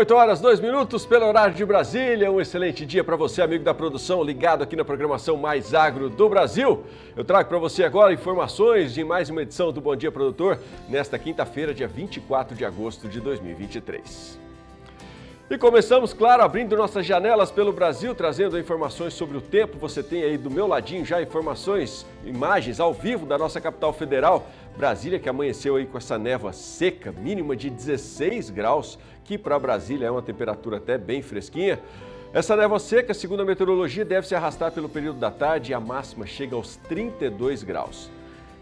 8 horas, 2 minutos, pelo horário de Brasília. Um excelente dia para você, amigo da produção, ligado aqui na programação Mais Agro do Brasil. Eu trago para você agora informações de mais uma edição do Bom Dia Produtor, nesta quinta-feira, dia 24 de agosto de 2023. E começamos, claro, abrindo nossas janelas pelo Brasil, trazendo informações sobre o tempo. Você tem aí do meu ladinho já informações, imagens ao vivo da nossa capital federal. Brasília, que amanheceu aí com essa neva seca, mínima de 16 graus, que para Brasília é uma temperatura até bem fresquinha. Essa névoa seca, segundo a meteorologia, deve se arrastar pelo período da tarde e a máxima chega aos 32 graus.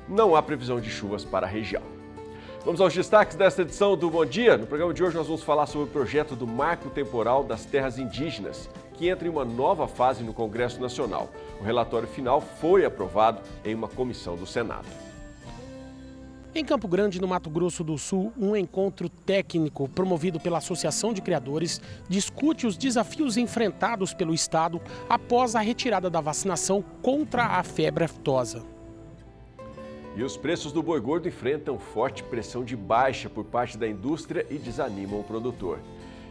Não há previsão de chuvas para a região. Vamos aos destaques desta edição do Bom Dia. No programa de hoje nós vamos falar sobre o projeto do Marco Temporal das Terras Indígenas, que entra em uma nova fase no Congresso Nacional. O relatório final foi aprovado em uma comissão do Senado. Em Campo Grande, no Mato Grosso do Sul, um encontro técnico promovido pela Associação de Criadores discute os desafios enfrentados pelo Estado após a retirada da vacinação contra a febre aftosa. E os preços do boi gordo enfrentam forte pressão de baixa por parte da indústria e desanimam o produtor.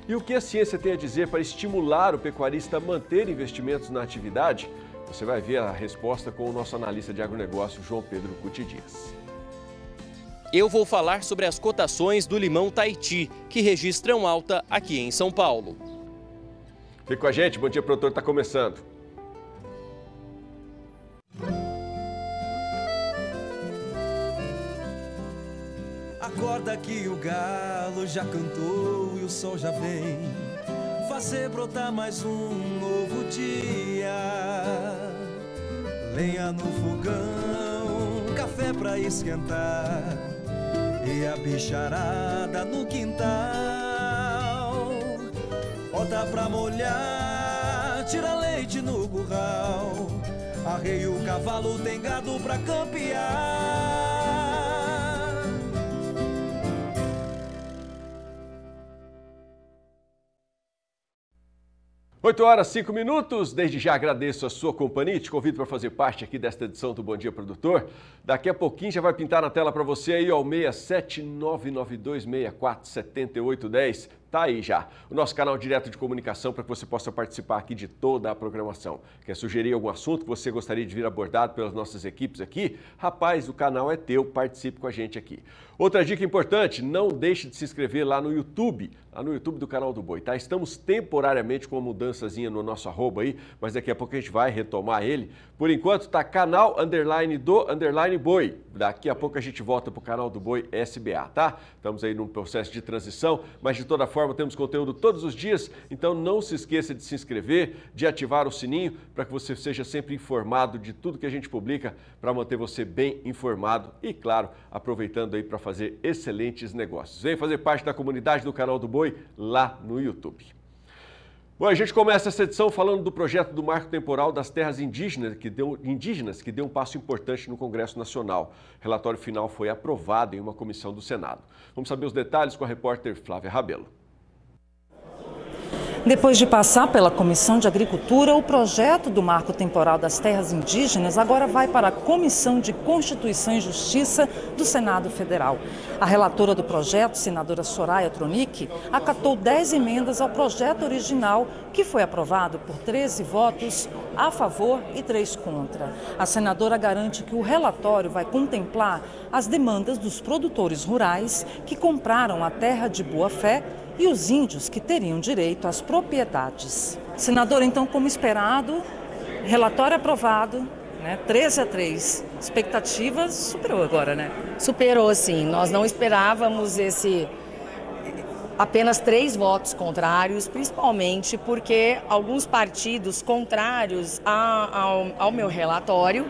E o que a ciência tem a dizer para estimular o pecuarista a manter investimentos na atividade? Você vai ver a resposta com o nosso analista de agronegócio, João Pedro Cuti Dias eu vou falar sobre as cotações do limão Tahiti, que registram alta aqui em São Paulo. Fica com a gente, Bom Dia Produtor está começando. Acorda que o galo já cantou e o sol já vem fazer brotar mais um novo dia. Lenha no fogão, café pra esquentar e a bicharada no quintal. Bota pra molhar, tira leite no curral. Arrei o cavalo, tem gado pra campear. 8 horas, 5 minutos. Desde já agradeço a sua companhia e te convido para fazer parte aqui desta edição do Bom Dia Produtor. Daqui a pouquinho já vai pintar na tela para você aí, ó, o 67992647810. Tá aí já. O nosso canal direto de comunicação para que você possa participar aqui de toda a programação. Quer sugerir algum assunto que você gostaria de vir abordado pelas nossas equipes aqui? Rapaz, o canal é teu, participe com a gente aqui. Outra dica importante, não deixe de se inscrever lá no YouTube, lá no YouTube do canal do Boi, tá? Estamos temporariamente com uma mudançazinha no nosso arroba aí, mas daqui a pouco a gente vai retomar ele. Por enquanto tá canal underline do underline Boi. Daqui a pouco a gente volta pro canal do Boi SBA, tá? Estamos aí num processo de transição, mas de toda forma plataforma temos conteúdo todos os dias, então não se esqueça de se inscrever, de ativar o sininho para que você seja sempre informado de tudo que a gente publica para manter você bem informado e, claro, aproveitando aí para fazer excelentes negócios. Vem fazer parte da comunidade do canal do Boi lá no YouTube. Bom, a gente começa essa edição falando do projeto do marco temporal das terras indígenas que, deu, indígenas, que deu um passo importante no Congresso Nacional. O relatório final foi aprovado em uma comissão do Senado. Vamos saber os detalhes com a repórter Flávia Rabelo. Depois de passar pela Comissão de Agricultura, o projeto do Marco Temporal das Terras Indígenas agora vai para a Comissão de Constituição e Justiça do Senado Federal. A relatora do projeto, senadora Soraya Tronic, acatou 10 emendas ao projeto original, que foi aprovado por 13 votos a favor e 3 contra. A senadora garante que o relatório vai contemplar as demandas dos produtores rurais que compraram a terra de boa fé e os índios que teriam direito às propriedades. Senador, então, como esperado, relatório aprovado, né? 13 a 3. Expectativas superou agora, né? Superou, sim. Nós não esperávamos esse apenas três votos contrários, principalmente porque alguns partidos contrários a, ao, ao meu relatório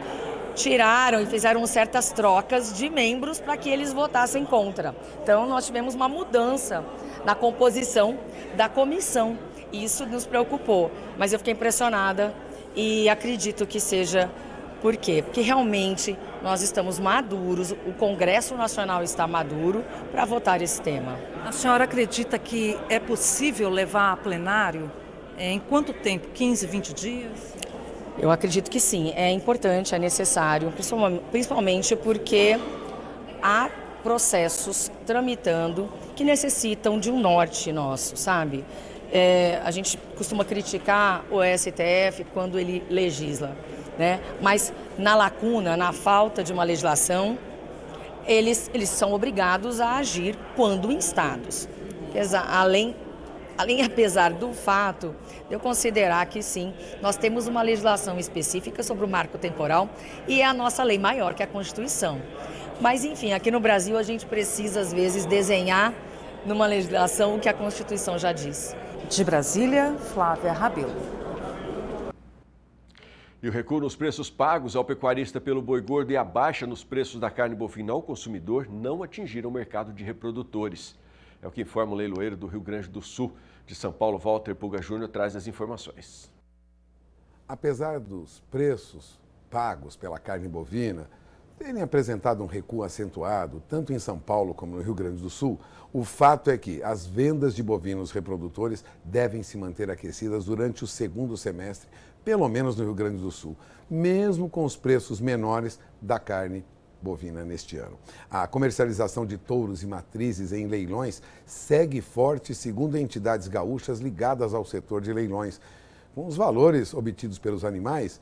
tiraram e fizeram certas trocas de membros para que eles votassem contra. Então, nós tivemos uma mudança na composição da comissão. E isso nos preocupou, mas eu fiquei impressionada e acredito que seja por quê? Porque realmente nós estamos maduros, o Congresso Nacional está maduro para votar esse tema. A senhora acredita que é possível levar a plenário eh, em quanto tempo? 15, 20 dias? Eu acredito que sim, é importante, é necessário, principalmente porque há processos tramitando que necessitam de um norte nosso, sabe? É, a gente costuma criticar o STF quando ele legisla, né? Mas na lacuna, na falta de uma legislação, eles, eles são obrigados a agir quando instados. Além, além, apesar do fato de eu considerar que sim, nós temos uma legislação específica sobre o marco temporal e é a nossa lei maior, que é a Constituição. Mas, enfim, aqui no Brasil a gente precisa, às vezes, desenhar numa legislação o que a Constituição já diz. De Brasília, Flávia Rabelo. E o recuo nos preços pagos ao pecuarista pelo boi gordo e a baixa nos preços da carne bovina ao consumidor não atingiram o mercado de reprodutores. É o que informa o leiloeiro do Rio Grande do Sul. De São Paulo, Walter Puga Júnior traz as informações. Apesar dos preços pagos pela carne bovina, terem apresentado um recuo acentuado, tanto em São Paulo como no Rio Grande do Sul, o fato é que as vendas de bovinos reprodutores devem se manter aquecidas durante o segundo semestre, pelo menos no Rio Grande do Sul, mesmo com os preços menores da carne bovina neste ano. A comercialização de touros e matrizes em leilões segue forte, segundo entidades gaúchas ligadas ao setor de leilões, com os valores obtidos pelos animais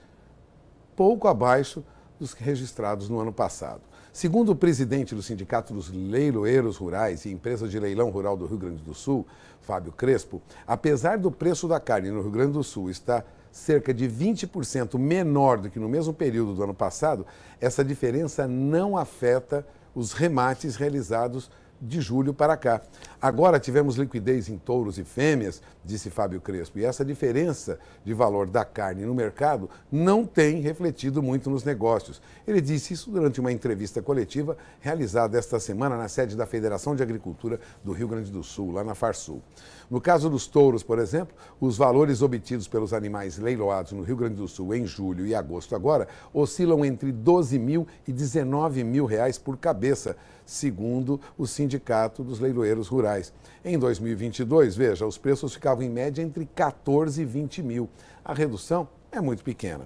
pouco abaixo dos registrados no ano passado. Segundo o presidente do Sindicato dos Leiloeiros Rurais e Empresa de Leilão Rural do Rio Grande do Sul, Fábio Crespo, apesar do preço da carne no Rio Grande do Sul estar cerca de 20% menor do que no mesmo período do ano passado, essa diferença não afeta os remates realizados de julho para cá. Agora tivemos liquidez em touros e fêmeas, disse Fábio Crespo, e essa diferença de valor da carne no mercado não tem refletido muito nos negócios. Ele disse isso durante uma entrevista coletiva realizada esta semana na sede da Federação de Agricultura do Rio Grande do Sul, lá na Farsul. No caso dos touros, por exemplo, os valores obtidos pelos animais leiloados no Rio Grande do Sul em julho e agosto agora oscilam entre 12 mil e 19 mil reais por cabeça segundo o Sindicato dos Leiloeiros Rurais. Em 2022, veja, os preços ficavam em média entre 14 e 20 mil. A redução é muito pequena.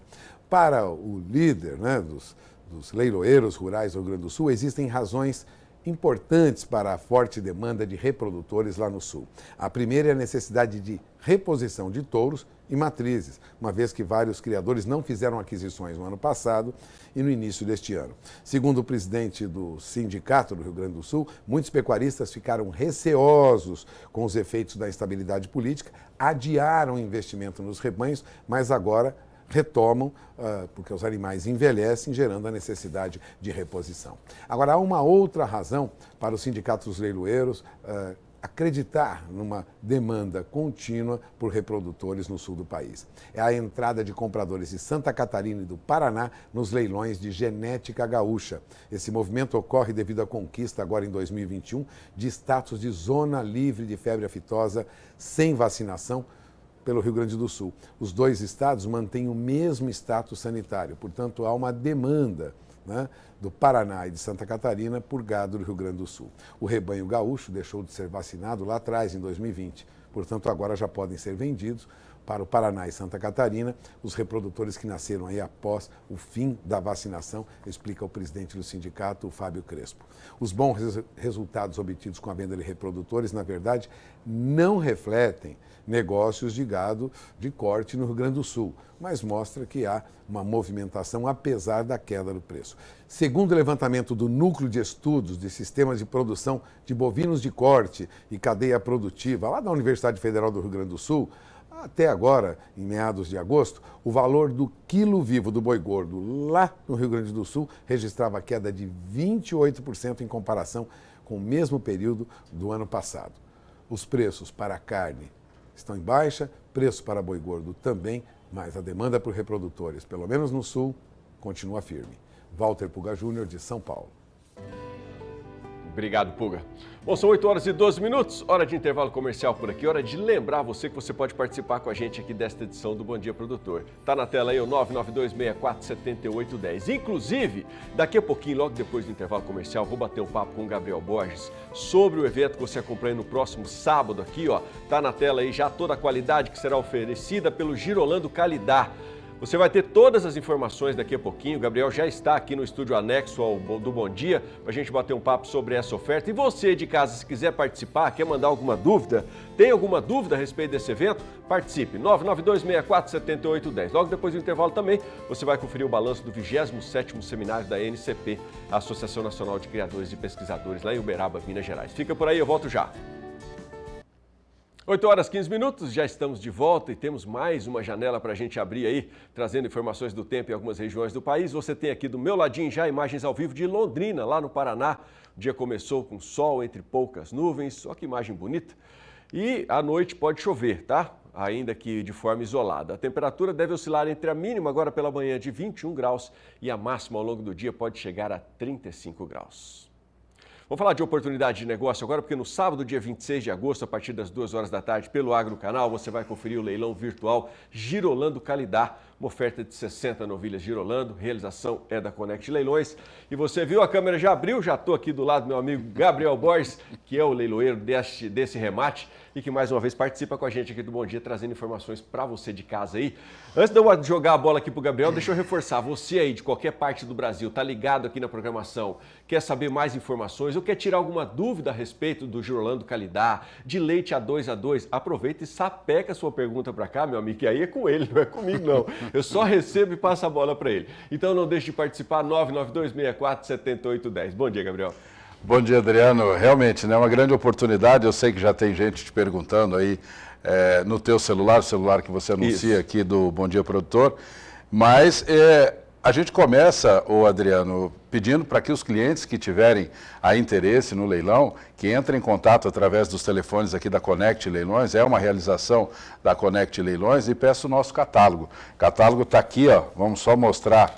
Para o líder né, dos, dos leiloeiros rurais do Rio Grande do Sul, existem razões importantes para a forte demanda de reprodutores lá no Sul. A primeira é a necessidade de reposição de touros e matrizes, uma vez que vários criadores não fizeram aquisições no ano passado e no início deste ano. Segundo o presidente do Sindicato do Rio Grande do Sul, muitos pecuaristas ficaram receosos com os efeitos da instabilidade política, adiaram o investimento nos rebanhos, mas agora retomam, ah, porque os animais envelhecem, gerando a necessidade de reposição. Agora, há uma outra razão para os sindicatos leiloeiros ah, acreditar numa demanda contínua por reprodutores no sul do país. É a entrada de compradores de Santa Catarina e do Paraná nos leilões de genética gaúcha. Esse movimento ocorre devido à conquista, agora em 2021, de status de zona livre de febre aftosa sem vacinação pelo Rio Grande do Sul. Os dois estados mantêm o mesmo status sanitário, portanto, há uma demanda né, do Paraná e de Santa Catarina por gado do Rio Grande do Sul. O rebanho gaúcho deixou de ser vacinado lá atrás, em 2020, portanto, agora já podem ser vendidos para o Paraná e Santa Catarina, os reprodutores que nasceram aí após o fim da vacinação, explica o presidente do sindicato, o Fábio Crespo. Os bons resultados obtidos com a venda de reprodutores, na verdade, não refletem negócios de gado de corte no Rio Grande do Sul, mas mostra que há uma movimentação apesar da queda do preço. Segundo o levantamento do Núcleo de Estudos de Sistemas de Produção de Bovinos de Corte e Cadeia Produtiva, lá da Universidade Federal do Rio Grande do Sul, até agora, em meados de agosto, o valor do quilo vivo do boi gordo lá no Rio Grande do Sul registrava queda de 28% em comparação com o mesmo período do ano passado. Os preços para a carne estão em baixa, preço para boi gordo também, mas a demanda por reprodutores, pelo menos no sul, continua firme. Walter Puga Júnior, de São Paulo. Obrigado, Puga. Bom, são 8 horas e 12 minutos, hora de intervalo comercial por aqui, hora de lembrar você que você pode participar com a gente aqui desta edição do Bom Dia Produtor. Tá na tela aí o 992647810. Inclusive, daqui a pouquinho, logo depois do intervalo comercial, vou bater um papo com o Gabriel Borges sobre o evento que você acompanha no próximo sábado aqui, ó. Tá na tela aí já toda a qualidade que será oferecida pelo Girolando Calidá. Você vai ter todas as informações daqui a pouquinho. O Gabriel já está aqui no estúdio anexo ao do Bom Dia para a gente bater um papo sobre essa oferta. E você de casa, se quiser participar, quer mandar alguma dúvida, tem alguma dúvida a respeito desse evento, participe. 992647810. Logo depois do intervalo também, você vai conferir o balanço do 27º Seminário da NCP, Associação Nacional de Criadores e Pesquisadores, lá em Uberaba, Minas Gerais. Fica por aí, eu volto já. 8 horas 15 minutos, já estamos de volta e temos mais uma janela para a gente abrir aí, trazendo informações do tempo em algumas regiões do país. Você tem aqui do meu ladinho já imagens ao vivo de Londrina, lá no Paraná. O dia começou com sol entre poucas nuvens, só que imagem bonita. E à noite pode chover, tá? Ainda que de forma isolada. A temperatura deve oscilar entre a mínima agora pela manhã de 21 graus e a máxima ao longo do dia pode chegar a 35 graus. Vamos falar de oportunidade de negócio agora, porque no sábado, dia 26 de agosto, a partir das 2 horas da tarde, pelo Agro Canal, você vai conferir o leilão virtual Girolando Calidá uma oferta de 60 novilhas girolando, realização é da Conect Leilões. E você viu, a câmera já abriu, já estou aqui do lado do meu amigo Gabriel Borges, que é o leiloeiro deste, desse remate e que mais uma vez participa com a gente aqui do Bom Dia, trazendo informações para você de casa aí. Antes de eu jogar a bola aqui para o Gabriel, deixa eu reforçar, você aí de qualquer parte do Brasil, tá ligado aqui na programação, quer saber mais informações ou quer tirar alguma dúvida a respeito do Girolando Calidá, de leite a 2 a 2 aproveita e sapeca sua pergunta para cá, meu amigo, que aí é com ele, não é comigo não. Eu só recebo e passo a bola para ele. Então não deixe de participar, 992647810. Bom dia, Gabriel. Bom dia, Adriano. Realmente, né, é uma grande oportunidade. Eu sei que já tem gente te perguntando aí é, no teu celular, o celular que você anuncia Isso. aqui do Bom Dia Produtor. Mas é, a gente começa, o Adriano, pedindo para que os clientes que tiverem a interesse no leilão, que entrem em contato através dos telefones aqui da Conect Leilões, é uma realização da Conect Leilões, e peço o nosso catálogo. O catálogo está aqui, ó, vamos só mostrar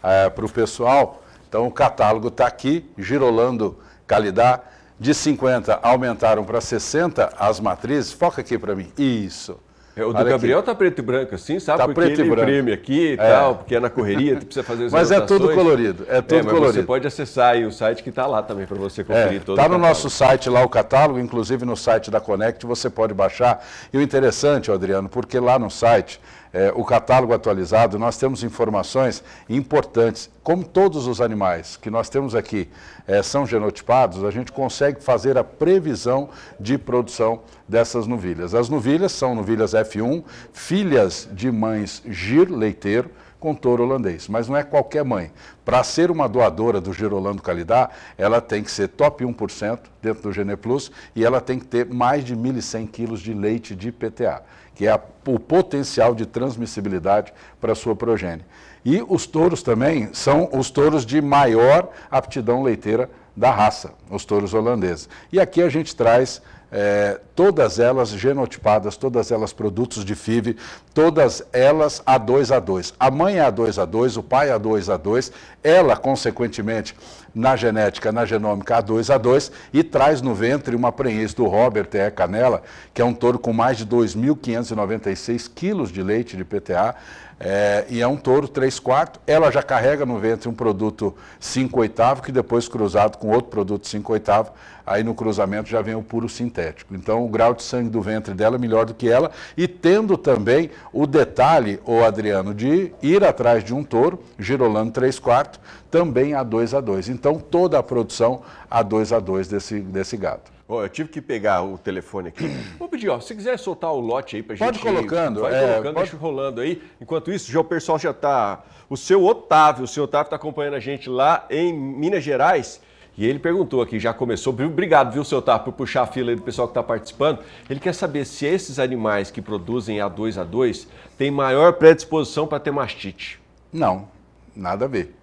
é, para o pessoal. Então, o catálogo está aqui, girolando calidar De 50 aumentaram para 60 as matrizes. Foca aqui para mim. Isso. É, o do Gabriel aqui. tá preto e branco, assim, sabe? Tá porque preto ele e branco. imprime aqui e é. tal, porque é na correria, tu precisa fazer as Mas anotações. é tudo colorido, é, é tudo é, colorido. Você pode acessar aí o site que está lá também para você é, conferir é, todo Está no nosso site lá o catálogo, inclusive no site da Connect você pode baixar. E o interessante, Adriano, porque lá no site é, o catálogo atualizado, nós temos informações importantes. Como todos os animais que nós temos aqui é, são genotipados, a gente consegue fazer a previsão de produção dessas novilhas. As novilhas são novilhas F1, filhas de mães gir leiteiro, com touro holandês, mas não é qualquer mãe. Para ser uma doadora do Girolando Calidá, ela tem que ser top 1% dentro do Gene Plus e ela tem que ter mais de 1.100 quilos de leite de PTA que é a, o potencial de transmissibilidade para a sua progênie. E os touros também são os touros de maior aptidão leiteira da raça, os touros holandeses. E aqui a gente traz é, todas elas genotipadas, todas elas produtos de FIV, todas elas A2A2. A mãe é A2A2, o pai é A2A2, ela, consequentemente, na genética, na genômica A2A2, e traz no ventre uma prenhez do Robert E. Canela, que é um touro com mais de 2.596 quilos de leite de PTA, é, e é um touro 3 quartos. Ela já carrega no ventre um produto 5 oitavo, que depois cruzado com outro produto 5 oitavo, aí no cruzamento já vem o puro sintético. Então o grau de sangue do ventre dela é melhor do que ela. E tendo também o detalhe, o Adriano, de ir atrás de um touro, girolando 3 quartos, também a 2 a 2. Então toda a produção a 2 a 2 desse, desse gado eu tive que pegar o telefone aqui. Vou pedir, ó, se quiser soltar o lote aí pra pode gente. Colocando, vai é, colocando, pode... deixa rolando aí. Enquanto isso, já o pessoal já tá. O seu Otávio, o seu Otávio tá acompanhando a gente lá em Minas Gerais. E ele perguntou aqui, já começou. Obrigado, viu, seu Otávio, por puxar a fila aí do pessoal que está participando. Ele quer saber se esses animais que produzem A2A2 têm maior predisposição para ter mastite. Não, nada a ver.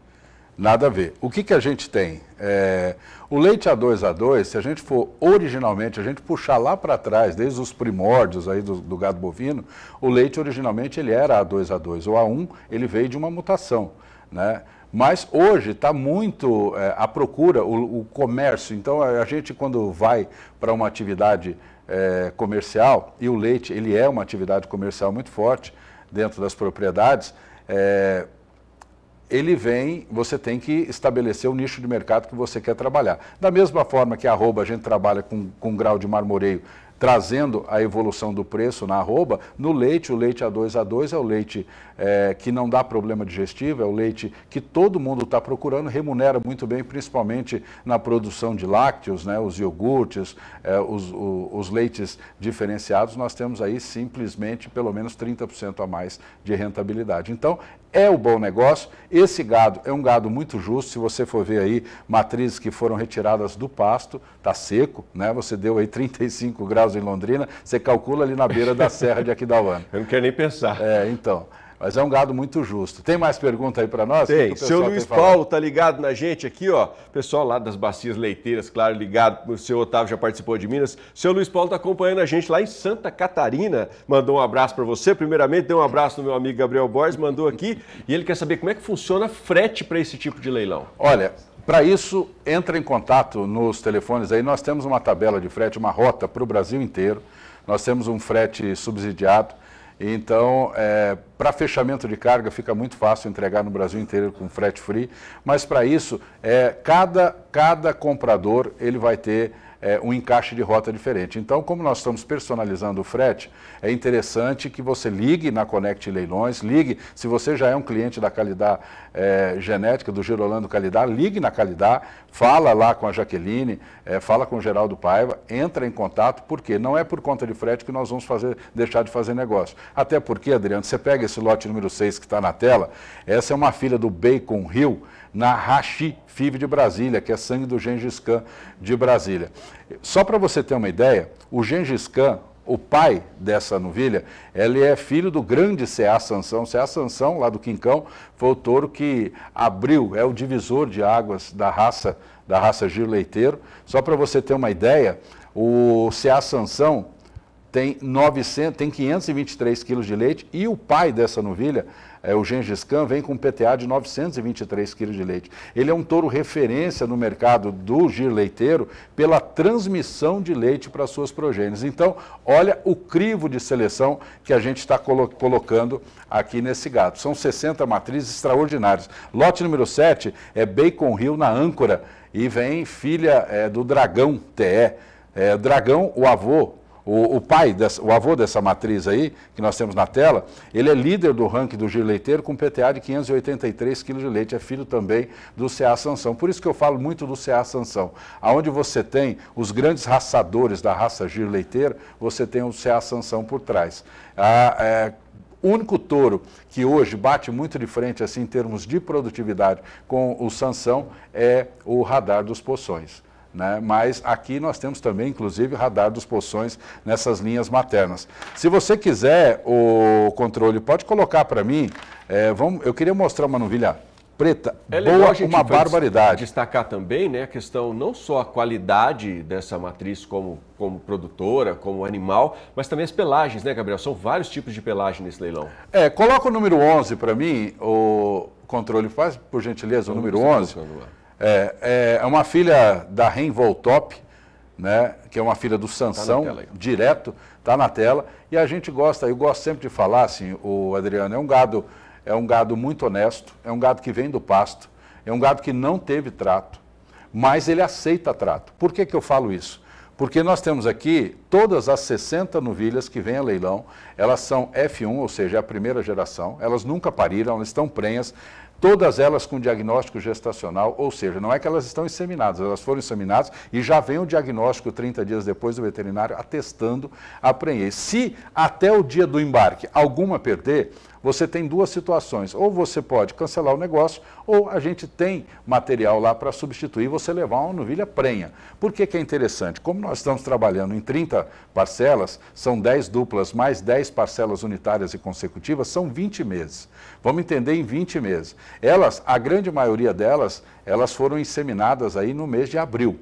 Nada a ver. O que, que a gente tem? É... O leite a 2 a 2, se a gente for originalmente, a gente puxar lá para trás, desde os primórdios aí do, do, gado bovino, o leite originalmente ele era a 2 a 2, o a 1 ele veio de uma mutação, né? Mas hoje está muito é, à procura o, o, comércio. Então a, gente quando vai para uma atividade é, comercial e o leite ele é uma atividade comercial muito forte dentro das propriedades. É, ele vem, você tem que estabelecer o nicho de mercado que você quer trabalhar. Da mesma forma que a arroba a gente trabalha com, com grau de marmoreio, trazendo a evolução do preço na arroba, no leite, o leite A2A2 A2 é o leite é, que não dá problema digestivo, é o leite que todo mundo está procurando, remunera muito bem, principalmente na produção de lácteos, né, os iogurtes, é, os, o, os leites diferenciados, nós temos aí simplesmente pelo menos 30% a mais de rentabilidade. Então, é o bom negócio. Esse gado é um gado muito justo. Se você for ver aí matrizes que foram retiradas do pasto, está seco, né? Você deu aí 35 graus em Londrina, você calcula ali na beira da Serra de Aquidauana. Eu não quero nem pensar. É, então. Mas é um gado muito justo. Tem mais pergunta aí para nós? Tem. Que que seu Luiz tem Paulo tá ligado na gente aqui, ó. Pessoal lá das bacias leiteiras, claro, ligado. O seu Otávio já participou de Minas. Seu Luiz Paulo tá acompanhando a gente lá em Santa Catarina. Mandou um abraço para você. Primeiramente, deu um abraço no meu amigo Gabriel Borges, mandou aqui. E ele quer saber como é que funciona frete para esse tipo de leilão. Olha, para isso, entra em contato nos telefones aí. Nós temos uma tabela de frete, uma rota para o Brasil inteiro. Nós temos um frete subsidiado. Então, é, para fechamento de carga fica muito fácil entregar no Brasil inteiro com frete free, mas para isso, é, cada, cada comprador ele vai ter é, um encaixe de rota diferente. Então, como nós estamos personalizando o frete, é interessante que você ligue na Connect Leilões, ligue, se você já é um cliente da Calidá é, Genética, do Girolando Calidá, ligue na Calidá, fala lá com a Jaqueline, é, fala com o Geraldo Paiva, entra em contato, porque não é por conta de frete que nós vamos fazer, deixar de fazer negócio. Até porque, Adriano, você pega esse lote número 6 que está na tela, essa é uma filha do Bacon Hill, na Hashi Fiv de Brasília, que é sangue do Gengis Khan de Brasília. Só para você ter uma ideia, o Gengis Khan, o pai dessa novilha, ele é filho do grande C.A. Sansão. C.A. Sansão, lá do Quincão, foi o touro que abriu, é o divisor de águas da raça, da raça Giro Leiteiro. Só para você ter uma ideia, o C.A. Sansão tem, 900, tem 523 quilos de leite e o pai dessa novilha é, o Gengis Khan vem com um PTA de 923 quilos de leite. Ele é um touro referência no mercado do giro leiteiro pela transmissão de leite para suas progênies. Então, olha o crivo de seleção que a gente está colo colocando aqui nesse gato. São 60 matrizes extraordinárias. Lote número 7 é Bacon Hill na âncora e vem filha é, do Dragão TE. É, dragão, o avô, o, o pai, dessa, o avô dessa matriz aí, que nós temos na tela, ele é líder do ranking do giro leiteiro com PTA de 583 quilos de leite. É filho também do CA Sansão. Por isso que eu falo muito do CA Sansão. Aonde você tem os grandes raçadores da raça giro leiteiro, você tem o CA Sansão por trás. Ah, é, o único touro que hoje bate muito de frente assim, em termos de produtividade com o Sansão é o radar dos poções. Né? Mas aqui nós temos também, inclusive, radar dos poções nessas linhas maternas. Se você quiser o controle, pode colocar para mim. É, vamos, eu queria mostrar uma novilha preta, é boa, uma barbaridade. Destacar também né, a questão, não só a qualidade dessa matriz como, como produtora, como animal, mas também as pelagens, né, Gabriel? São vários tipos de pelagem nesse leilão. É, coloca o número 11 para mim, o controle, faz por gentileza o número 11. Colocando, é, é, é uma filha da Ren né, que é uma filha do Sansão, tá direto, está na tela. E a gente gosta, eu gosto sempre de falar, assim, o Adriano, é um gado, é um gado muito honesto, é um gado que vem do pasto, é um gado que não teve trato, mas ele aceita trato. Por que, que eu falo isso? Porque nós temos aqui todas as 60 novilhas que vêm a leilão, elas são F1, ou seja, a primeira geração, elas nunca pariram, elas estão prenhas, todas elas com diagnóstico gestacional, ou seja, não é que elas estão inseminadas, elas foram inseminadas e já vem o diagnóstico 30 dias depois do veterinário atestando a prenhez. Se até o dia do embarque alguma perder, você tem duas situações, ou você pode cancelar o negócio, ou a gente tem material lá para substituir, você levar uma novilha prenha. Por que, que é interessante? Como nós estamos trabalhando em 30 parcelas, são 10 duplas mais 10 parcelas unitárias e consecutivas, são 20 meses. Vamos entender em 20 meses. Elas, a grande maioria delas, elas foram inseminadas aí no mês de abril.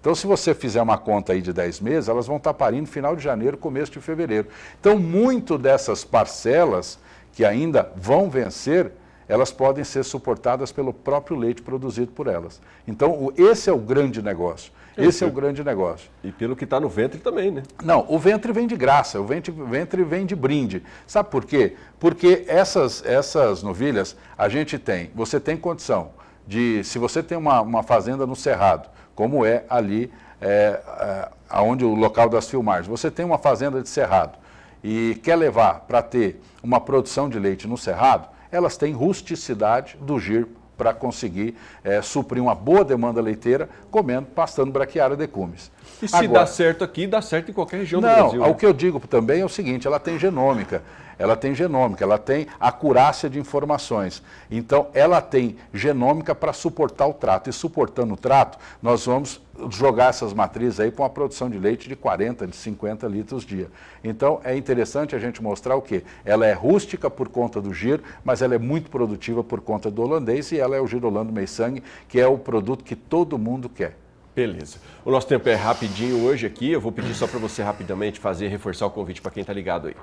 Então, se você fizer uma conta aí de 10 meses, elas vão estar parindo final de janeiro, começo de fevereiro. Então, muito dessas parcelas que ainda vão vencer, elas podem ser suportadas pelo próprio leite produzido por elas. Então, esse é o grande negócio. Esse é o grande negócio. E pelo que está no ventre também, né? Não, o ventre vem de graça, o ventre, ventre vem de brinde. Sabe por quê? Porque essas, essas novilhas, a gente tem, você tem condição de, se você tem uma, uma fazenda no Cerrado, como é ali, é, é, onde o local das filmagens, você tem uma fazenda de Cerrado e quer levar para ter uma produção de leite no Cerrado, elas têm rusticidade do giro para conseguir é, suprir uma boa demanda leiteira, comendo, pastando braquiária de cumes. E se Agora, dá certo aqui, dá certo em qualquer região não, do Brasil. Não, o né? que eu digo também é o seguinte, ela tem genômica ela tem genômica, ela tem acurácia de informações. Então, ela tem genômica para suportar o trato. E suportando o trato, nós vamos jogar essas matrizes aí para uma produção de leite de 40, de 50 litros dia. Então é interessante a gente mostrar o que ela é rústica por conta do giro, mas ela é muito produtiva por conta do holandês e ela é o girolando meio-sangue, que é o produto que todo mundo quer. Beleza. O nosso tempo é rapidinho hoje aqui. Eu vou pedir só para você rapidamente fazer reforçar o convite para quem está ligado aí.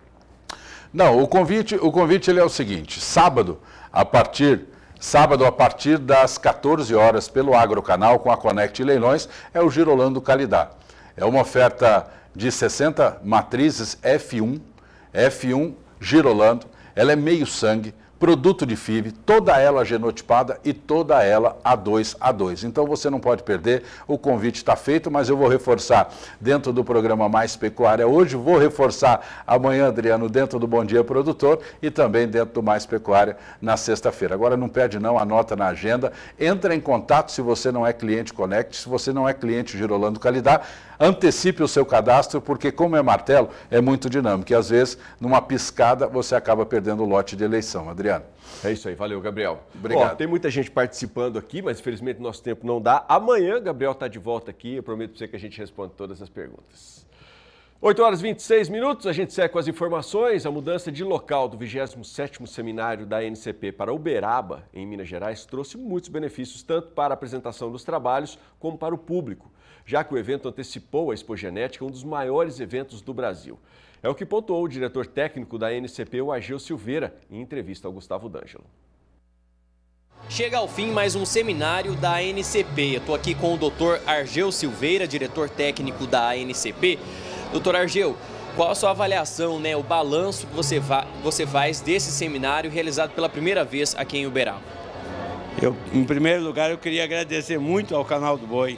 Não, o convite, o convite ele é o seguinte: sábado, a partir Sábado, a partir das 14 horas, pelo Agrocanal, com a Conect Leilões, é o Girolando Calidá. É uma oferta de 60 matrizes F1, F1 Girolando. Ela é meio sangue, produto de FIV, toda ela genotipada e toda ela A2A2. Então você não pode perder, o convite está feito, mas eu vou reforçar dentro do programa Mais Pecuária hoje, vou reforçar amanhã, Adriano, dentro do Bom Dia Produtor e também dentro do Mais Pecuária na sexta-feira. Agora não perde não, anota na agenda, entra em contato se você não é cliente Connect, se você não é cliente Girolando Calidá, antecipe o seu cadastro, porque como é martelo, é muito dinâmico e às vezes numa piscada você acaba perdendo o lote de eleição. Adriano, Adriano. É isso aí, valeu, Gabriel. Obrigado. Ó, tem muita gente participando aqui, mas infelizmente nosso tempo não dá. Amanhã, Gabriel está de volta aqui. Eu prometo para você que a gente responde todas as perguntas. 8 horas e 26 minutos, a gente segue com as informações. A mudança de local do 27º Seminário da NCP para Uberaba, em Minas Gerais, trouxe muitos benefícios tanto para a apresentação dos trabalhos como para o público, já que o evento antecipou a Expo Genética, um dos maiores eventos do Brasil. É o que pontuou o diretor técnico da NCP, o Agil Silveira, em entrevista ao Gustavo D'Angelo. Chega ao fim mais um seminário da ANCP. Eu estou aqui com o doutor Argeu Silveira, diretor técnico da ANCP. Doutor Argeu, qual a sua avaliação, né, o balanço que você, va você faz desse seminário realizado pela primeira vez aqui em Uberaba? Eu, em primeiro lugar, eu queria agradecer muito ao Canal do Boi.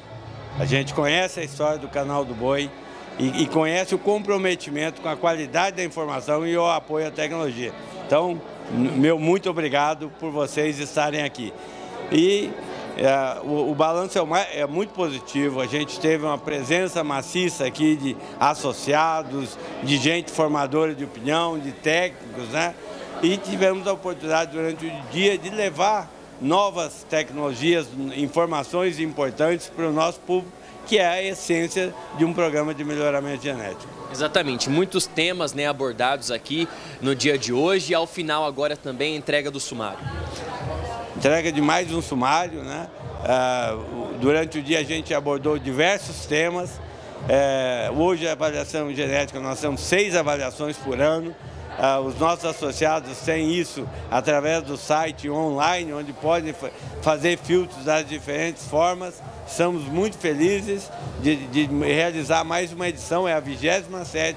A gente conhece a história do Canal do Boi, e, e conhece o comprometimento com a qualidade da informação e o apoio à tecnologia. Então, meu muito obrigado por vocês estarem aqui. E é, o, o, balanço é, é, muito positivo, a gente teve uma presença maciça aqui de associados, de gente formadora de opinião, de técnicos, né? E tivemos a oportunidade durante o dia de levar novas tecnologias, informações importantes para o nosso público que é a essência de um programa de melhoramento genético. Exatamente, muitos temas né, abordados aqui no dia de hoje e ao final agora também a entrega do sumário. Entrega de mais um sumário, né? Uh, durante o dia a gente abordou diversos temas. Uh, hoje a avaliação genética, nós temos seis avaliações por ano. Uh, os nossos associados têm isso através do site online, onde podem fazer filtros das diferentes formas. Estamos muito felizes de, de realizar mais uma edição, é a 27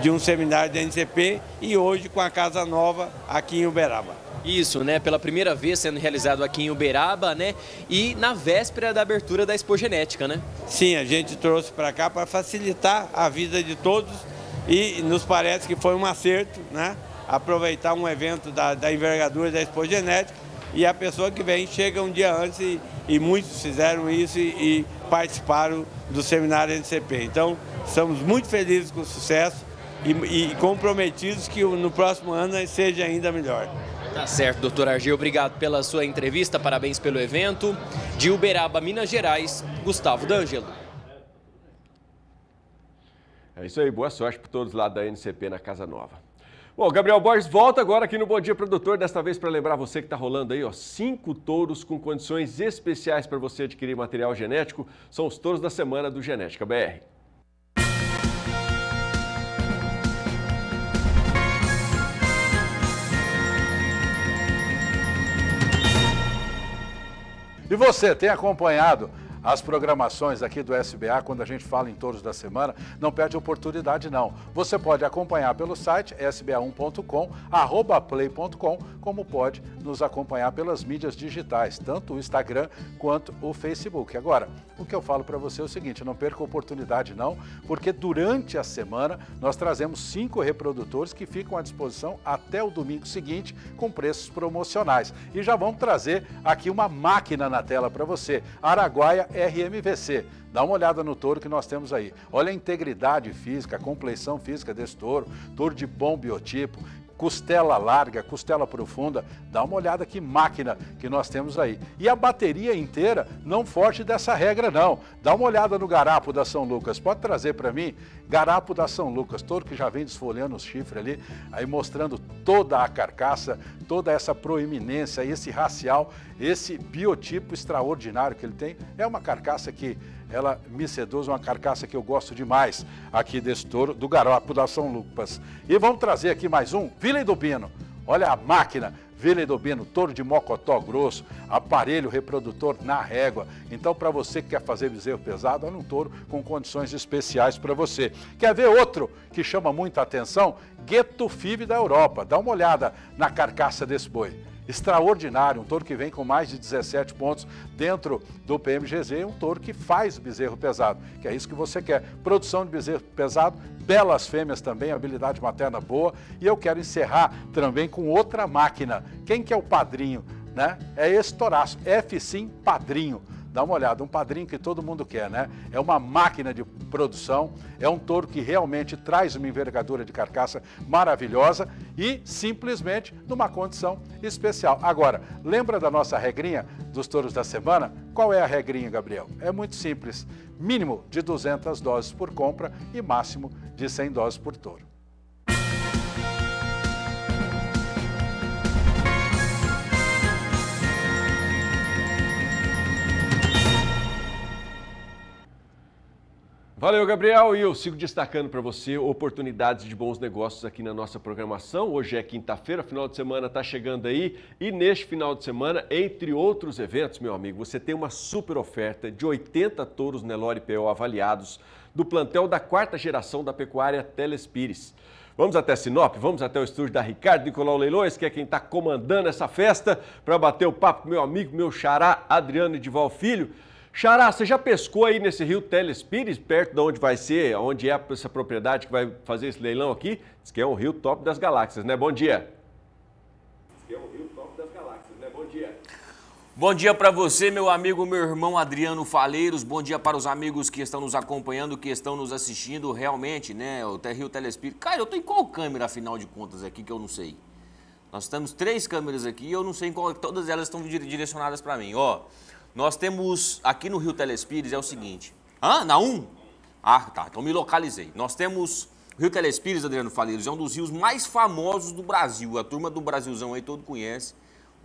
de um seminário da NCP e hoje com a Casa Nova aqui em Uberaba. Isso, né? Pela primeira vez sendo realizado aqui em Uberaba, né? E na véspera da abertura da Expo Genética, né? Sim, a gente trouxe para cá para facilitar a vida de todos e nos parece que foi um acerto, né? Aproveitar um evento da, da envergadura da Expo Genética e a pessoa que vem chega um dia antes e, e muitos fizeram isso e, e participaram do seminário NCP. Então, estamos muito felizes com o sucesso e, e comprometidos que no próximo ano seja ainda melhor. Tá certo, doutor Argel, obrigado pela sua entrevista, parabéns pelo evento. De Uberaba, Minas Gerais, Gustavo D'Angelo. É isso aí, boa sorte para todos lá da NCP na Casa Nova. Bom, Gabriel Borges volta agora aqui no Bom Dia Produtor, desta vez para lembrar você que está rolando aí, ó, cinco touros com condições especiais para você adquirir material genético. São os touros da semana do Genética BR. E você tem acompanhado as programações aqui do SBA, quando a gente fala em touros da semana, não perde oportunidade não. Você pode acompanhar pelo site sba1.com, play.com, como pode nos acompanhar pelas mídias digitais, tanto o Instagram quanto o Facebook. Agora, o que eu falo para você é o seguinte, não perca oportunidade não, porque durante a semana nós trazemos cinco reprodutores que ficam à disposição até o domingo seguinte com preços promocionais. E já vamos trazer aqui uma máquina na tela para você. Araguaia RMVC. Dá uma olhada no touro que nós temos aí. Olha a integridade física, a compleição física desse touro, touro de bom biotipo, costela larga, costela profunda, dá uma olhada que máquina que nós temos aí. E a bateria inteira não foge dessa regra não. Dá uma olhada no garapo da São Lucas. Pode trazer para mim garapo da São Lucas, todo que já vem desfolhando os chifres ali, aí mostrando toda a carcaça, toda essa proeminência, esse racial, esse biotipo extraordinário que ele tem. É uma carcaça que ela me seduz, uma carcaça que eu gosto demais aqui desse touro, do Garopo da São Lucas. E vamos trazer aqui mais um, Vila Edubino. Olha a máquina, Vila Edubino, touro de mocotó grosso, aparelho reprodutor na régua. Então, para você que quer fazer bezerro pesado, olha um touro com condições especiais para você. Quer ver outro que chama muita atenção? Gueto Fib da Europa. Dá uma olhada na carcaça desse boi extraordinário, um touro que vem com mais de 17 pontos dentro do PMGZ, um touro que faz bezerro pesado, que é isso que você quer. Produção de bezerro pesado, belas fêmeas também, habilidade materna boa. E eu quero encerrar também com outra máquina. Quem que é o padrinho? Né? É esse toraço, F Sim Padrinho. Dá uma olhada, um padrinho que todo mundo quer, né? É uma máquina de produção, é um touro que realmente traz uma envergadura de carcaça maravilhosa e simplesmente numa condição especial. Agora, lembra da nossa regrinha dos touros da semana? Qual é a regrinha, Gabriel? É muito simples: mínimo de 200 doses por compra e máximo de 100 doses por touro. Valeu, Gabriel. E eu sigo destacando para você oportunidades de bons negócios aqui na nossa programação. Hoje é quinta-feira, final de semana está chegando aí. E neste final de semana, entre outros eventos, meu amigo, você tem uma super oferta de 80 touros Nelore PO avaliados do plantel da quarta geração da pecuária Telespires. Vamos até Sinop, vamos até o estúdio da Ricardo Nicolau Leilões, que é quem está comandando essa festa, para bater o papo com meu amigo, meu xará, Adriano Edival Filho. Xará, você já pescou aí nesse rio Telespires, perto de onde vai ser, onde é essa propriedade que vai fazer esse leilão aqui? Diz que é um rio top das galáxias, né? Bom dia. Diz que é um rio top das galáxias, né? Bom dia. Bom dia para você, meu amigo, meu irmão Adriano Faleiros. Bom dia para os amigos que estão nos acompanhando, que estão nos assistindo. Realmente, né, o Rio Telespires. Cara, eu tô em qual câmera, afinal de contas, aqui que eu não sei? Nós temos três câmeras aqui e eu não sei em qual. Todas elas estão direcionadas para mim. Ó, nós temos aqui no Rio Telespires é o seguinte. Hã? Na 1? Ah, tá. Então me localizei. Nós temos. O Rio Telespires, Adriano Faleiros, é um dos rios mais famosos do Brasil. A turma do Brasilzão aí todo conhece.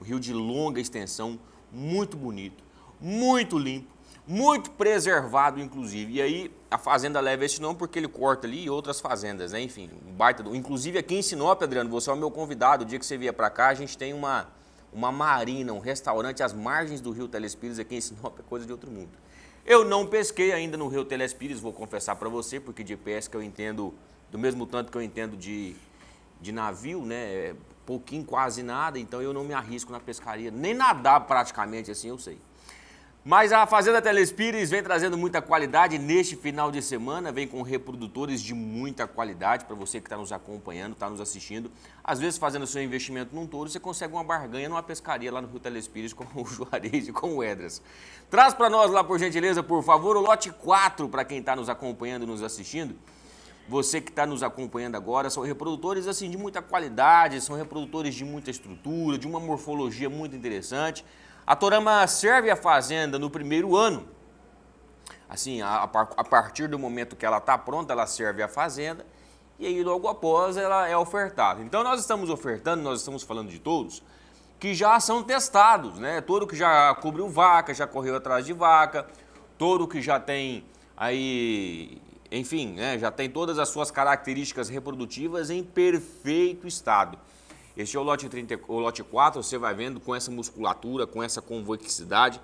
Um rio de longa extensão, muito bonito, muito limpo, muito preservado, inclusive. E aí a fazenda leva esse nome porque ele corta ali e outras fazendas, né? Enfim, um baita. Do... Inclusive aqui em Sinop, Adriano, você é o meu convidado. O dia que você vier para cá, a gente tem uma uma marina, um restaurante às margens do Rio Telespires aqui em Sinop é coisa de outro mundo. Eu não pesquei ainda no Rio Telespires, vou confessar para você, porque de pesca eu entendo do mesmo tanto que eu entendo de, de navio, né? É pouquinho, quase nada, então eu não me arrisco na pescaria, nem nadar praticamente assim eu sei. Mas a Fazenda Telespires vem trazendo muita qualidade neste final de semana, vem com reprodutores de muita qualidade para você que está nos acompanhando, está nos assistindo. Às vezes, fazendo seu investimento num touro, você consegue uma barganha numa pescaria lá no Rio Telespires com o Juarez e com o Edras. Traz para nós lá, por gentileza, por favor, o lote 4 para quem está nos acompanhando, nos assistindo. Você que está nos acompanhando agora, são reprodutores assim de muita qualidade, são reprodutores de muita estrutura, de uma morfologia muito interessante. A Torama serve a fazenda no primeiro ano. Assim, a, a partir do momento que ela está pronta, ela serve a fazenda e aí logo após ela é ofertada. Então nós estamos ofertando, nós estamos falando de todos que já são testados, né? Todo que já cobriu vaca, já correu atrás de vaca, todo que já tem aí, enfim, né? já tem todas as suas características reprodutivas em perfeito estado. Este é o lote, 30, o lote 4, você vai vendo com essa musculatura, com essa convexidade.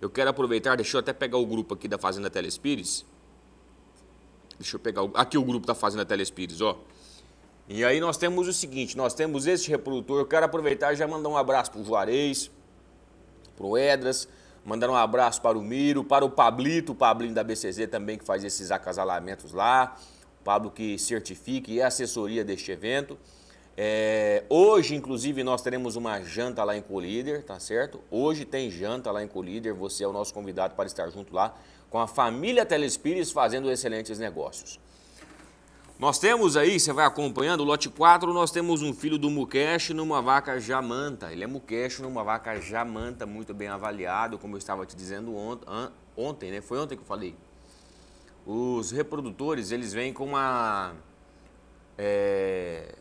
Eu quero aproveitar, deixa eu até pegar o grupo aqui da Fazenda Telespires. Deixa eu pegar o, aqui o grupo da Fazenda Telespires, ó. E aí nós temos o seguinte, nós temos este reprodutor, eu quero aproveitar e já mandar um abraço para o Juarez, para o Edras, mandar um abraço para o Miro, para o Pablito, o Pablinho da BCZ também que faz esses acasalamentos lá, o Pablo que certifique e é assessoria deste evento. É, hoje, inclusive, nós teremos uma janta lá em Colíder, tá certo? Hoje tem janta lá em Colíder, você é o nosso convidado para estar junto lá com a família Telespires fazendo excelentes negócios. Nós temos aí, você vai acompanhando, o lote 4, nós temos um filho do Mukesh numa vaca jamanta. Ele é Mukesh numa vaca jamanta, muito bem avaliado, como eu estava te dizendo ontem, né? Foi ontem que eu falei. Os reprodutores, eles vêm com uma... É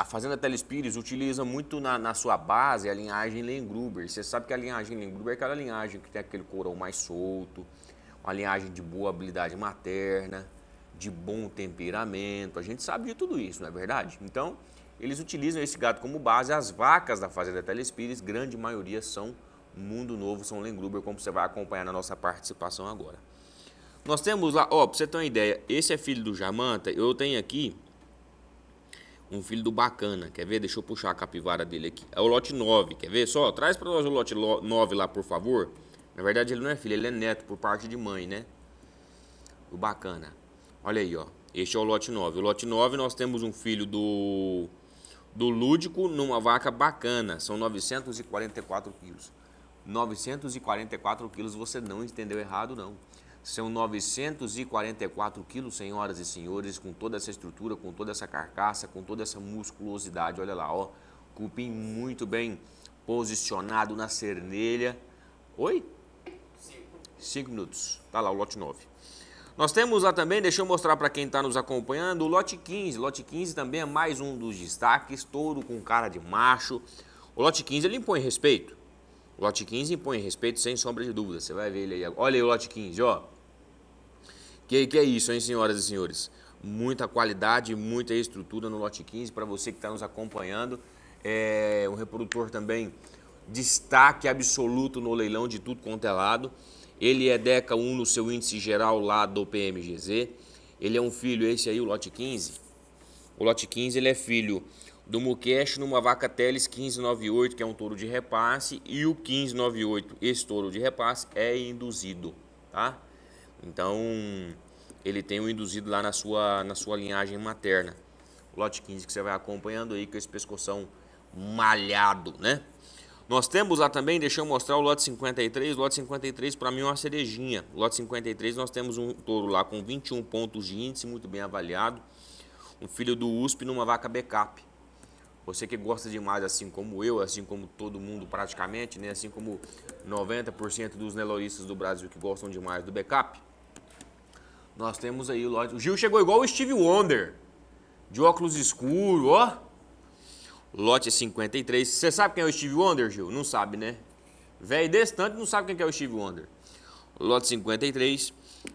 a Fazenda Telespires utiliza muito na, na, sua base a linhagem Lengruber. Você sabe que a linhagem Lengruber é aquela linhagem que tem aquele corão mais solto, uma linhagem de boa habilidade materna, de bom temperamento. A gente sabe de tudo isso, não é verdade? Então, eles utilizam esse gado como base. As vacas da Fazenda Telespires, grande maioria são Mundo Novo, são Lengruber, como você vai acompanhar na nossa participação agora. Nós temos lá, ó, pra você ter uma ideia, esse é filho do Jamanta, eu tenho aqui um filho do bacana, quer ver? Deixa eu puxar a capivara dele aqui. É o lote 9, quer ver? Só, traz para nós o lote 9 lá, por favor. Na verdade, ele não é filho, ele é neto por parte de mãe, né? O bacana. Olha aí, ó. Este é o lote 9. O lote 9 nós temos um filho do do lúdico numa vaca bacana. São 944 quilos. 944 quilos, você não entendeu errado, não. São 944 quilos, senhoras e senhores, com toda essa estrutura, com toda essa carcaça, com toda essa musculosidade. Olha lá, ó. Cupim muito bem posicionado na cernelha. Oi? Cinco. Cinco minutos. Tá lá o lote 9. Nós temos lá também, deixa eu mostrar para quem está nos acompanhando, o lote 15. Lote 15 também é mais um dos destaques, touro com cara de macho. O lote 15 ele impõe respeito lote 15 impõe respeito sem sombra de dúvida. Você vai ver ele aí. Olha aí o lote 15, ó. Que, que é isso, hein, senhoras e senhores? Muita qualidade, muita estrutura no lote 15 para você que está nos acompanhando. É um reprodutor também destaque absoluto no leilão de tudo quanto é lado. Ele é DECA 1 no seu índice geral lá do PMGZ. Ele é um filho, esse aí, o lote 15. O lote 15 ele é filho do Mukesh numa vaca Teles 1598, que é um touro de repasse, e o 1598, esse touro de repasse, é induzido, tá? Então, ele tem o um induzido lá na sua, na sua linhagem materna. O lote 15 que você vai acompanhando aí com esse pescoção malhado, né? Nós temos lá também, deixa eu mostrar o lote 53. O lote 53 para mim é uma cerejinha. O lote 53 nós temos um touro lá com 21 pontos de índice, muito bem avaliado. Um filho do USP numa vaca backup. Você que gosta demais, assim como eu, assim como todo mundo praticamente, né? assim como 90% dos neloristas do Brasil que gostam demais do backup, nós temos aí o Lloyd. O Gil chegou igual o Steve Wonder, de óculos escuro, ó. Lote 53. Você sabe quem é o Steve Wonder, Gil? Não sabe, né? Velho desse tanto não sabe quem é o Steve Wonder. Lote 53.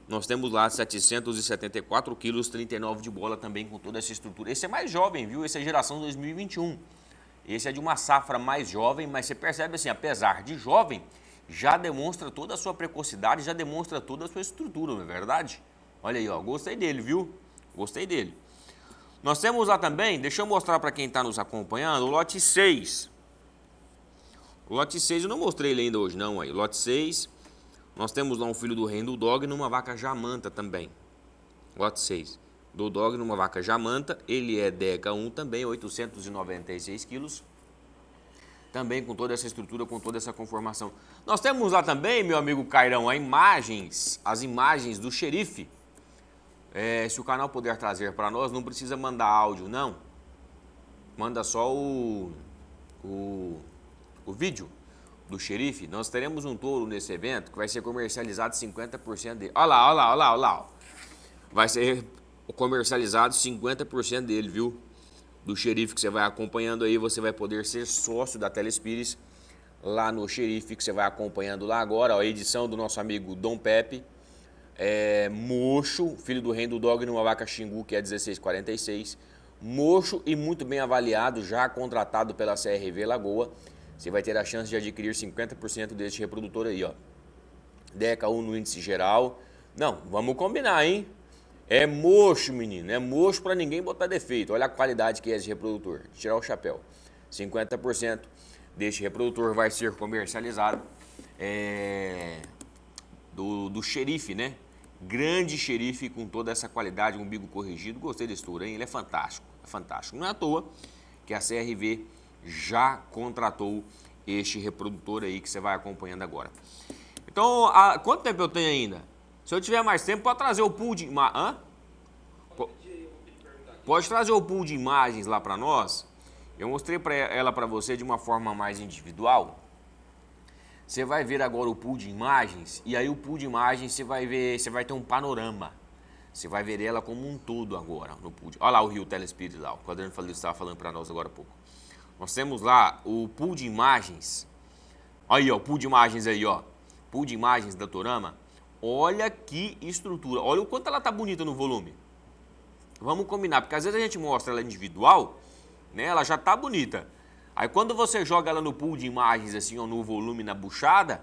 Nós temos lá 774 quilos, 39 de bola também com toda essa estrutura. Esse é mais jovem, viu? Esse é geração 2021. Esse é de uma safra mais jovem, mas você percebe assim, apesar de jovem, já demonstra toda a sua precocidade, já demonstra toda a sua estrutura, não é verdade? Olha aí, ó, gostei dele, viu? Gostei dele. Nós temos lá também, deixa eu mostrar para quem está nos acompanhando, o lote 6. O lote 6 eu não mostrei ele ainda hoje não, aí. Lote 6, nós temos lá um filho do rei do dog numa vaca jamanta também. Lote 6. Do dog numa vaca jamanta, ele é DECA 1 também, 896 quilos. Também com toda essa estrutura, com toda essa conformação. Nós temos lá também, meu amigo Cairão, as imagens, as imagens do xerife. É, se o canal puder trazer para nós, não precisa mandar áudio, não. Manda só o, o, o vídeo do xerife, nós teremos um touro nesse evento que vai ser comercializado 50% dele. Olha lá, olha lá, olha lá, olha lá. Vai ser comercializado 50% dele, viu? Do xerife que você vai acompanhando aí, você vai poder ser sócio da Telespires lá no xerife que você vai acompanhando lá agora, ó, a edição do nosso amigo Dom Pepe. É, mocho, filho do rei do dog numa vaca Xingu, que é 1646. Mocho e muito bem avaliado, já contratado pela CRV Lagoa. Você vai ter a chance de adquirir 50% deste reprodutor aí, ó. DECA1 no índice geral. Não, vamos combinar, hein? É mocho, menino. É mocho para ninguém botar defeito. Olha a qualidade que é esse reprodutor. Tirar o chapéu. 50% deste reprodutor vai ser comercializado é, do, do xerife, né? Grande xerife com toda essa qualidade, umbigo corrigido. Gostei desse touro, hein? Ele é fantástico. É fantástico. Não é à toa que a CRV já contratou este reprodutor aí que você vai acompanhando agora. Então, a, quanto tempo eu tenho ainda? Se eu tiver mais tempo, pode trazer o pool de... ma Hã? Pode trazer o pool de imagens lá para nós. Eu mostrei pra ela para você de uma forma mais individual. Você vai ver agora o pool de imagens e aí o pool de imagens você vai ver, você vai ter um panorama. Você vai ver ela como um todo agora no pool. De... Olha lá o Rio Telespírito lá, o Quadrando Falido estava falando para nós agora há pouco. Nós temos lá o pool de imagens. Aí, ó, o pool de imagens aí, ó. Pool de imagens da Torama. Olha que estrutura. Olha o quanto ela tá bonita no volume. Vamos combinar, porque às vezes a gente mostra ela individual, né? Ela já tá bonita. Aí quando você joga ela no pool de imagens assim, ó no volume na buchada,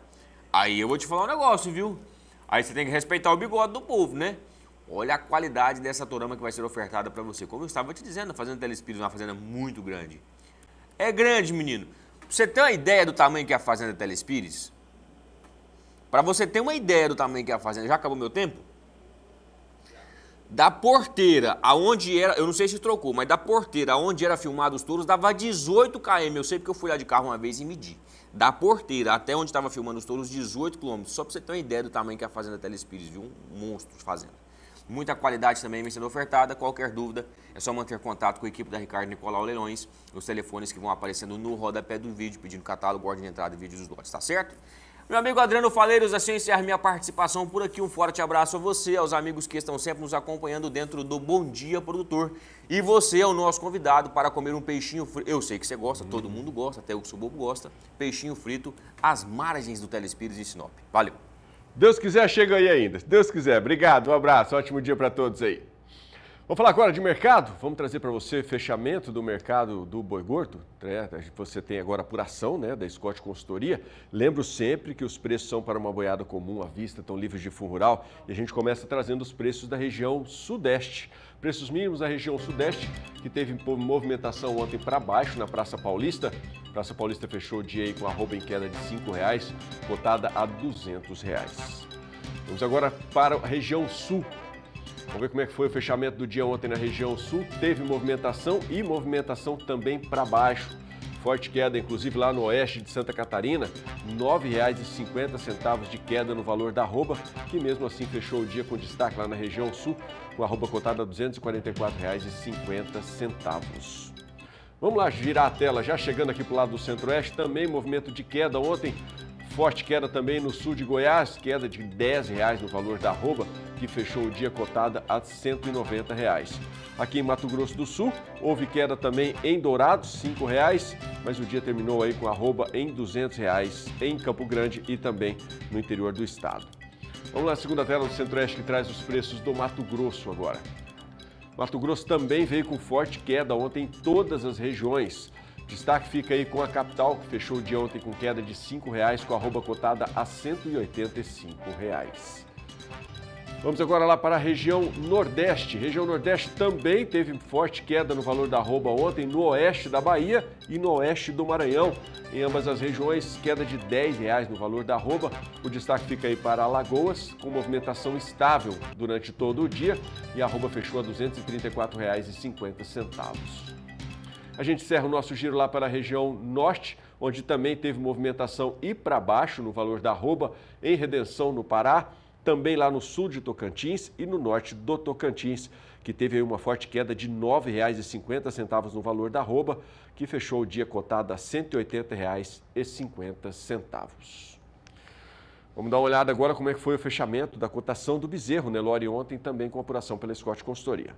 aí eu vou te falar um negócio, viu? Aí você tem que respeitar o bigode do povo, né? Olha a qualidade dessa torama que vai ser ofertada para você. Como eu estava te dizendo, a Fazenda Telespírito é uma fazenda muito grande. É grande, menino. você tem uma ideia do tamanho que é a Fazenda Telespires? Para você ter uma ideia do tamanho que é a Fazenda, já acabou meu tempo? Da porteira, aonde era, eu não sei se trocou, mas da porteira, aonde era filmado os touros, dava 18 km. Eu sei porque eu fui lá de carro uma vez e medi. Da porteira até onde estava filmando os touros, 18 km. Só para você ter uma ideia do tamanho que é a Fazenda Telespires, viu? Um monstro de fazenda. Muita qualidade também vem sendo ofertada. Qualquer dúvida, é só manter contato com a equipe da Ricardo Nicolau Leilões. Os telefones que vão aparecendo no rodapé do vídeo, pedindo catálogo, ordem de entrada e vídeo dos lotes, tá certo? Meu amigo Adriano Faleiros, assim encerra minha participação por aqui. Um forte abraço a você, aos amigos que estão sempre nos acompanhando dentro do Bom Dia Produtor. E você é o nosso convidado para comer um peixinho frito. Eu sei que você gosta, hum. todo mundo gosta, até o que sou bobo gosta. Peixinho frito às margens do Telespires e Sinop. Valeu! Deus quiser, chega aí ainda. Deus quiser. Obrigado, um abraço, ótimo dia para todos aí. Vamos falar agora de mercado. Vamos trazer para você fechamento do mercado do boi gordo. Né? Você tem agora apuração né, da Scott Consultoria. Lembro sempre que os preços são para uma boiada comum à vista, estão livres de fundo rural. E a gente começa trazendo os preços da região sudeste. Preços mínimos da região sudeste, que teve movimentação ontem para baixo na Praça Paulista. Praça Paulista fechou o dia aí com arroba em queda de R$ 5,00, cotada a R$ 200. Reais. Vamos agora para a região sul. Vamos ver como é que foi o fechamento do dia ontem na região sul. Teve movimentação e movimentação também para baixo. Forte queda, inclusive lá no oeste de Santa Catarina, R$ 9,50 de queda no valor da arroba, que mesmo assim fechou o dia com destaque lá na região sul, com a arroba cotada a R$ 244,50. Vamos lá girar a tela, já chegando aqui para o lado do centro-oeste, também movimento de queda ontem Forte queda também no sul de Goiás, queda de R$ 10,00 no valor da arroba, que fechou o dia cotada a R$ 190. Reais. Aqui em Mato Grosso do Sul, houve queda também em Dourados, R$ 5,00, mas o dia terminou aí com arroba em R$ reais, em Campo Grande e também no interior do estado. Vamos lá, segunda tela do Centro-Oeste que traz os preços do Mato Grosso agora. Mato Grosso também veio com forte queda ontem em todas as regiões. Destaque fica aí com a capital, que fechou de ontem com queda de R$ 5,00, com a arroba cotada a R$ 185,00. Vamos agora lá para a região Nordeste. Região Nordeste também teve forte queda no valor da arroba ontem no oeste da Bahia e no oeste do Maranhão. Em ambas as regiões, queda de R$ reais no valor da arroba. O destaque fica aí para Alagoas, com movimentação estável durante todo o dia e a arroba fechou a R$ 234,50. A gente encerra o nosso giro lá para a região norte, onde também teve movimentação e para baixo no valor da arroba em redenção no Pará, também lá no sul de Tocantins e no norte do Tocantins, que teve uma forte queda de R$ 9,50 no valor da arroba, que fechou o dia cotado a R$ 180,50. Vamos dar uma olhada agora como é que foi o fechamento da cotação do bezerro, Nelore, né, ontem também com apuração pela Scott Consultoria.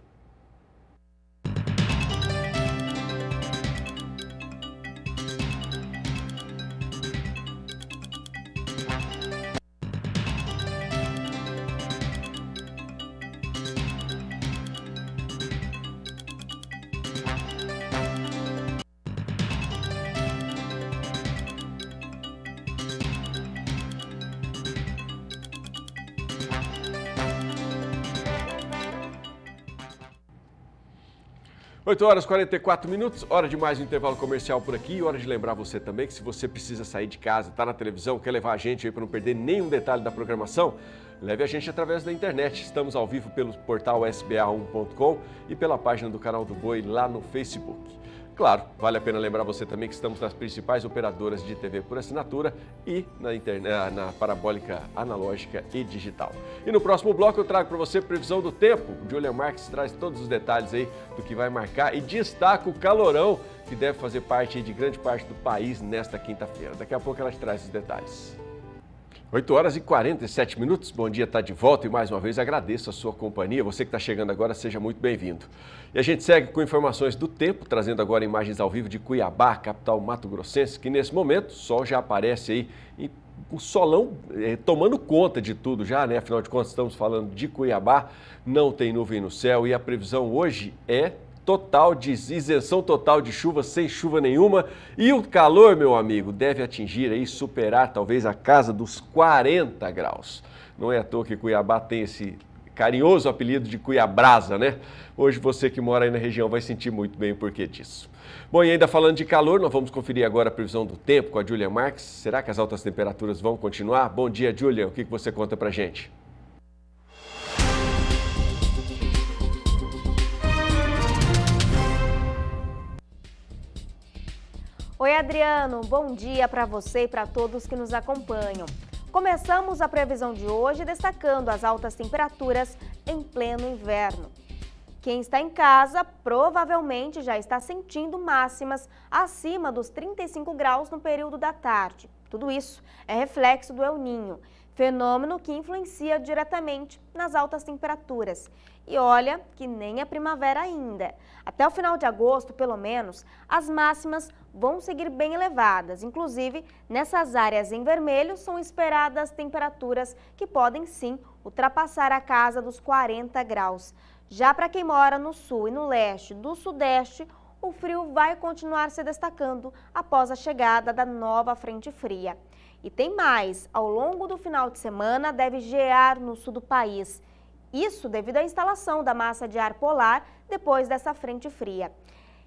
8 horas e 44 minutos, hora de mais um intervalo comercial por aqui. E hora de lembrar você também que se você precisa sair de casa, está na televisão, quer levar a gente aí para não perder nenhum detalhe da programação, leve a gente através da internet. Estamos ao vivo pelo portal sba1.com e pela página do canal do Boi lá no Facebook. Claro, vale a pena lembrar você também que estamos nas principais operadoras de TV por assinatura e na, internet, eh, na parabólica analógica e digital. E no próximo bloco eu trago para você previsão do tempo. O Julian Marques traz todos os detalhes aí do que vai marcar e destaca o calorão que deve fazer parte de grande parte do país nesta quinta-feira. Daqui a pouco ela te traz os detalhes. 8 horas e 47 minutos. Bom dia, está de volta e mais uma vez agradeço a sua companhia. Você que está chegando agora, seja muito bem-vindo. E a gente segue com informações do tempo, trazendo agora imagens ao vivo de Cuiabá, capital mato-grossense, que nesse momento o sol já aparece aí e o solão eh, tomando conta de tudo já, né? Afinal de contas, estamos falando de Cuiabá, não tem nuvem no céu e a previsão hoje é total de isenção total de chuva, sem chuva nenhuma. E o calor, meu amigo, deve atingir aí, superar talvez a casa dos 40 graus. Não é à toa que Cuiabá tem esse carinhoso apelido de Cuiabrasa, né? Hoje você que mora aí na região vai sentir muito bem o porquê disso. Bom, e ainda falando de calor, nós vamos conferir agora a previsão do tempo com a Julia Marques. Será que as altas temperaturas vão continuar? Bom dia, Julia. O que você conta pra gente? Oi, Adriano, bom dia para você e para todos que nos acompanham. Começamos a previsão de hoje destacando as altas temperaturas em pleno inverno. Quem está em casa provavelmente já está sentindo máximas acima dos 35 graus no período da tarde. Tudo isso é reflexo do El Ninho, fenômeno que influencia diretamente nas altas temperaturas. E olha que nem a é primavera ainda. Até o final de agosto, pelo menos, as máximas vão seguir bem elevadas. Inclusive, nessas áreas em vermelho são esperadas temperaturas que podem sim ultrapassar a casa dos 40 graus. Já para quem mora no sul e no leste do sudeste, o frio vai continuar se destacando após a chegada da nova frente fria. E tem mais, ao longo do final de semana deve gear no sul do país. Isso devido à instalação da massa de ar polar depois dessa frente fria.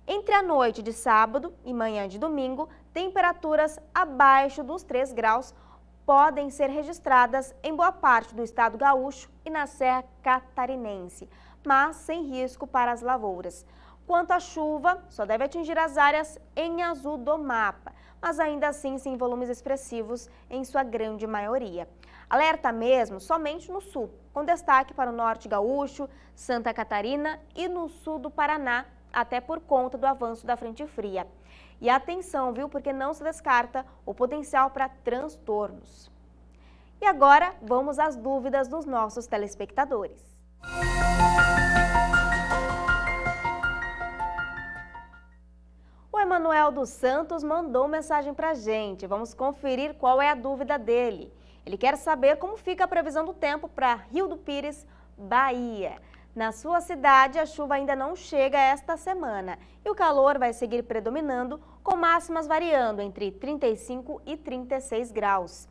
Entre a noite de sábado e manhã de domingo, temperaturas abaixo dos 3 graus podem ser registradas em boa parte do estado gaúcho e na Serra Catarinense, mas sem risco para as lavouras. Quanto à chuva, só deve atingir as áreas em azul do mapa mas ainda assim sem volumes expressivos em sua grande maioria. Alerta mesmo somente no sul, com destaque para o norte gaúcho, Santa Catarina e no sul do Paraná, até por conta do avanço da frente fria. E atenção, viu, porque não se descarta o potencial para transtornos. E agora, vamos às dúvidas dos nossos telespectadores. Música Emanuel dos Santos mandou mensagem para a gente. Vamos conferir qual é a dúvida dele. Ele quer saber como fica a previsão do tempo para Rio do Pires, Bahia. Na sua cidade, a chuva ainda não chega esta semana e o calor vai seguir predominando, com máximas variando entre 35 e 36 graus.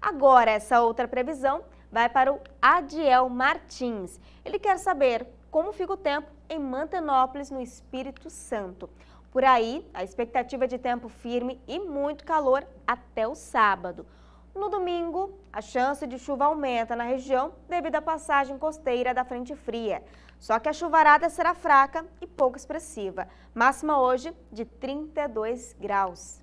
Agora, essa outra previsão vai para o Adiel Martins. Ele quer saber como fica o tempo em Mantenópolis, no Espírito Santo. Por aí, a expectativa de tempo firme e muito calor até o sábado. No domingo, a chance de chuva aumenta na região devido à passagem costeira da frente fria. Só que a chuvarada será fraca e pouco expressiva. Máxima hoje de 32 graus.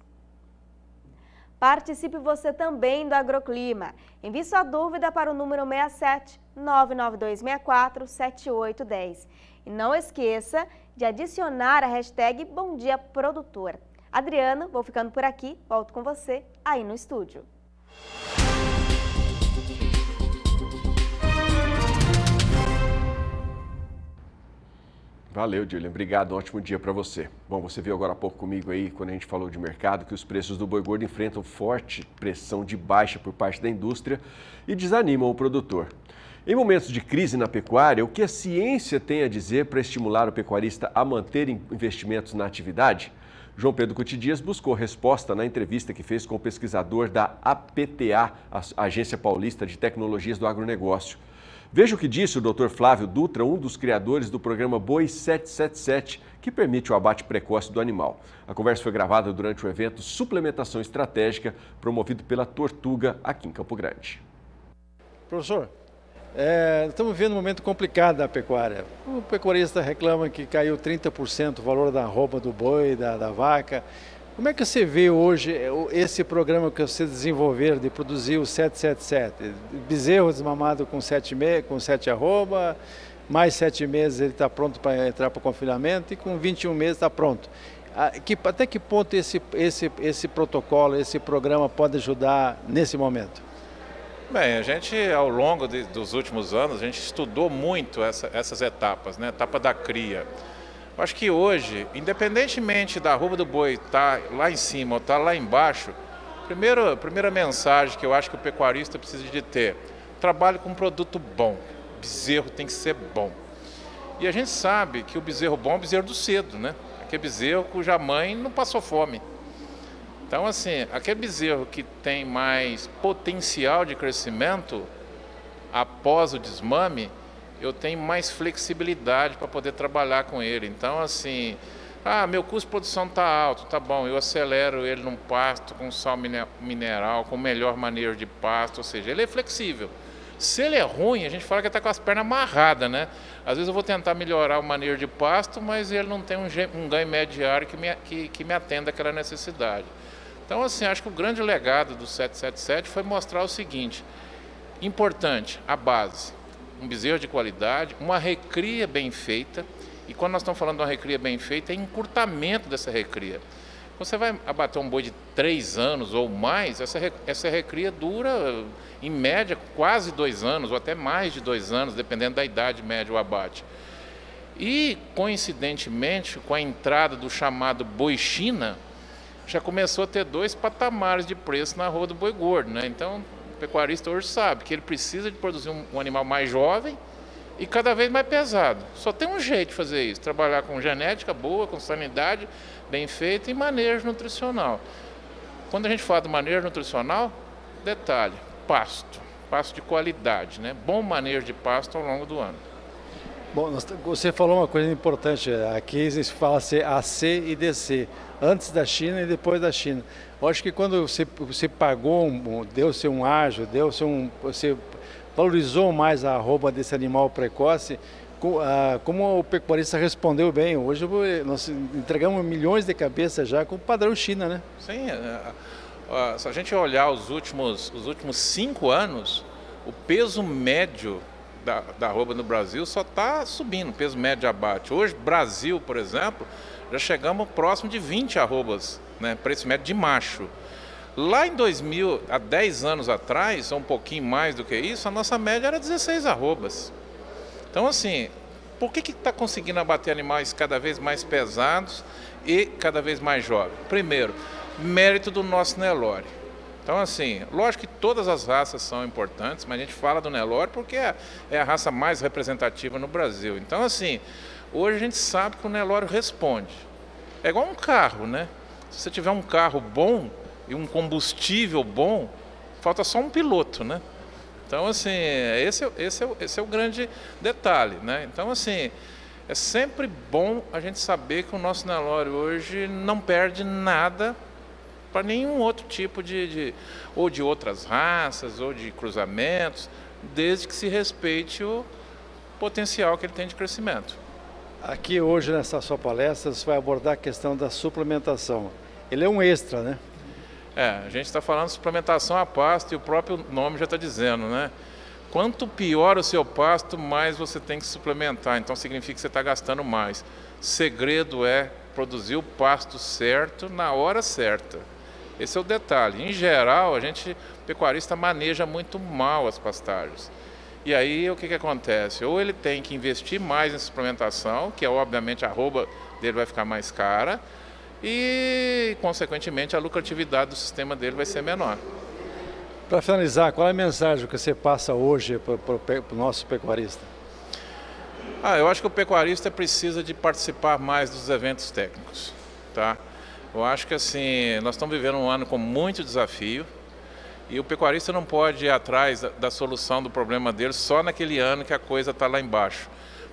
Participe você também do Agroclima. Envie sua dúvida para o número 67 99264 7810. E não esqueça de adicionar a hashtag Bom Dia Produtor. Adriana, vou ficando por aqui, volto com você aí no estúdio. Valeu, Julian. Obrigado. Ótimo dia para você. Bom, você viu agora há pouco comigo aí, quando a gente falou de mercado, que os preços do boi gordo enfrentam forte pressão de baixa por parte da indústria e desanimam o produtor. Em momentos de crise na pecuária, o que a ciência tem a dizer para estimular o pecuarista a manter investimentos na atividade? João Pedro Cotidias buscou resposta na entrevista que fez com o pesquisador da APTA, Agência Paulista de Tecnologias do Agronegócio. Veja o que disse o Dr. Flávio Dutra, um dos criadores do programa Boi 777, que permite o abate precoce do animal. A conversa foi gravada durante o evento Suplementação Estratégica, promovido pela Tortuga aqui em Campo Grande. Professor, é, estamos vivendo um momento complicado da pecuária. O pecuarista reclama que caiu 30% o valor da roupa do boi, da, da vaca. Como é que você vê hoje eh, esse programa que você desenvolveu de produzir o 777? Bezerro desmamado com 7, com arroba, mais 7 meses ele está pronto para entrar para o confinamento e com 21 meses está pronto. Ah, até que ponto esse, esse, esse protocolo, esse programa pode ajudar nesse momento? Bem, a gente, ao longo de, dos últimos anos, a gente estudou muito essa, essas etapas, né? etapa da cria eu acho que hoje, independentemente da roupa do boi estar tá lá em cima ou estar tá lá embaixo, primeiro, primeira mensagem que eu acho que o pecuarista precisa de ter, trabalhe com um produto bom. Bezerro tem que ser bom. E a gente sabe que o bezerro bom é o bezerro do cedo, né? Aquele bezerro cuja mãe não passou fome. Então, assim, aquele bezerro que tem mais potencial de crescimento após o desmame, eu tenho mais flexibilidade para poder trabalhar com ele. Então, assim, ah, meu custo de produção está alto, tá bom, eu acelero ele num pasto com sal mineral, com melhor manejo de pasto, ou seja, ele é flexível. Se ele é ruim, a gente fala que está com as pernas amarradas, né? Às vezes eu vou tentar melhorar o manejo de pasto, mas ele não tem um, um ganho mediário que me, que, que me atenda àquela necessidade. Então, assim, acho que o grande legado do 777 foi mostrar o seguinte: importante, a base um bezerro de qualidade, uma recria bem feita. E quando nós estamos falando de uma recria bem feita, é encurtamento dessa recria. você vai abater um boi de três anos ou mais, essa, essa recria dura, em média, quase dois anos, ou até mais de dois anos, dependendo da idade média o abate. E, coincidentemente, com a entrada do chamado boi China, já começou a ter dois patamares de preço na rua do boi gordo. Né? Então, pecuarista hoje sabe que ele precisa de produzir um, um animal mais jovem e cada vez mais pesado. Só tem um jeito de fazer isso: trabalhar com genética boa, com sanidade bem feita e manejo nutricional. Quando a gente fala de manejo nutricional, detalhe: pasto, pasto de qualidade, né? Bom manejo de pasto ao longo do ano. Bom, você falou uma coisa importante aqui, se fala AC e DC antes da China e depois da China. Eu acho que quando você, você pagou, deu-se um ágio, deu-se um. Você valorizou mais a arroba desse animal precoce, ah, como o pecuarista respondeu bem. Hoje nós entregamos milhões de cabeças já com o padrão China, né? Sim. É, é, é, se a gente olhar os últimos, os últimos cinco anos, o peso médio da, da arroba no Brasil só está subindo, o peso médio abate. Hoje, Brasil, por exemplo, já chegamos próximo de 20 arrobas, né? preço médio de macho. Lá em 2000, há 10 anos atrás, ou um pouquinho mais do que isso, a nossa média era 16 arrobas. Então, assim, por que está conseguindo abater animais cada vez mais pesados e cada vez mais jovens? Primeiro, mérito do nosso Nelore. Então, assim, lógico que todas as raças são importantes, mas a gente fala do Nelore porque é, é a raça mais representativa no Brasil. Então, assim, Hoje a gente sabe que o Nelório responde. É igual um carro, né? Se você tiver um carro bom e um combustível bom, falta só um piloto, né? Então, assim, esse, é esse, é, esse é o grande detalhe, né? Então, assim, é sempre bom a gente saber que o nosso Nelório hoje não perde nada para nenhum outro tipo de, de, ou de outras raças, ou de cruzamentos, desde que se respeite o potencial que ele tem de crescimento. Aqui hoje nessa sua palestra você vai abordar a questão da suplementação. Ele é um extra, né? É, a gente está falando de suplementação a pasto e o próprio nome já está dizendo, né? Quanto pior o seu pasto, mais você tem que suplementar. Então significa que você está gastando mais. Segredo é produzir o pasto certo na hora certa. Esse é o detalhe. Em geral, a gente, o pecuarista maneja muito mal as pastagens. E aí o que, que acontece? Ou ele tem que investir mais em suplementação, que é, obviamente a rouba dele vai ficar mais cara, e consequentemente a lucratividade do sistema dele vai ser menor. Para finalizar, qual é a mensagem que você passa hoje para o nosso pecuarista? Ah, eu acho que o pecuarista precisa de participar mais dos eventos técnicos, tá? Eu acho que assim, nós estamos vivendo um ano com muito desafio, e o pecuarista não pode ir atrás da, da solução do problema dele só naquele ano que a coisa está lá embaixo.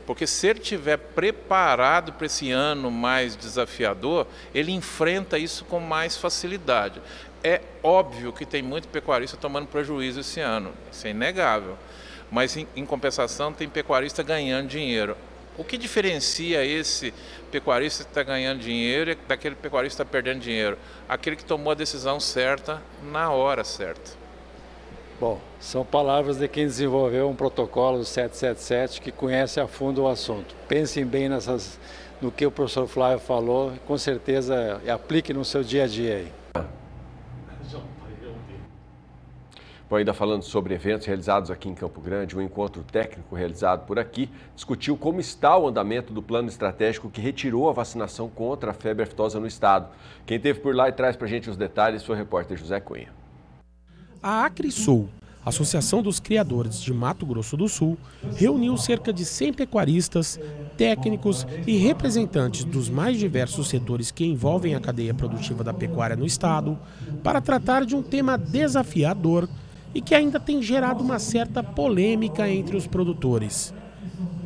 Porque se ele estiver preparado para esse ano mais desafiador, ele enfrenta isso com mais facilidade. É óbvio que tem muito pecuarista tomando prejuízo esse ano, isso é inegável. Mas, em, em compensação, tem pecuarista ganhando dinheiro. O que diferencia esse pecuarista que está ganhando dinheiro daquele pecuarista que está perdendo dinheiro? Aquele que tomou a decisão certa na hora certa. Bom, são palavras de quem desenvolveu um protocolo 777 que conhece a fundo o assunto. Pensem bem nessas, no que o professor Flávio falou, com certeza aplique no seu dia a dia aí. Bom, ainda falando sobre eventos realizados aqui em Campo Grande, um encontro técnico realizado por aqui discutiu como está o andamento do plano estratégico que retirou a vacinação contra a febre aftosa no estado. Quem teve por lá e traz para gente os detalhes foi o repórter José Cunha. A AcriSul, Associação dos Criadores de Mato Grosso do Sul, reuniu cerca de 100 pecuaristas, técnicos e representantes dos mais diversos setores que envolvem a cadeia produtiva da pecuária no estado para tratar de um tema desafiador e que ainda tem gerado uma certa polêmica entre os produtores: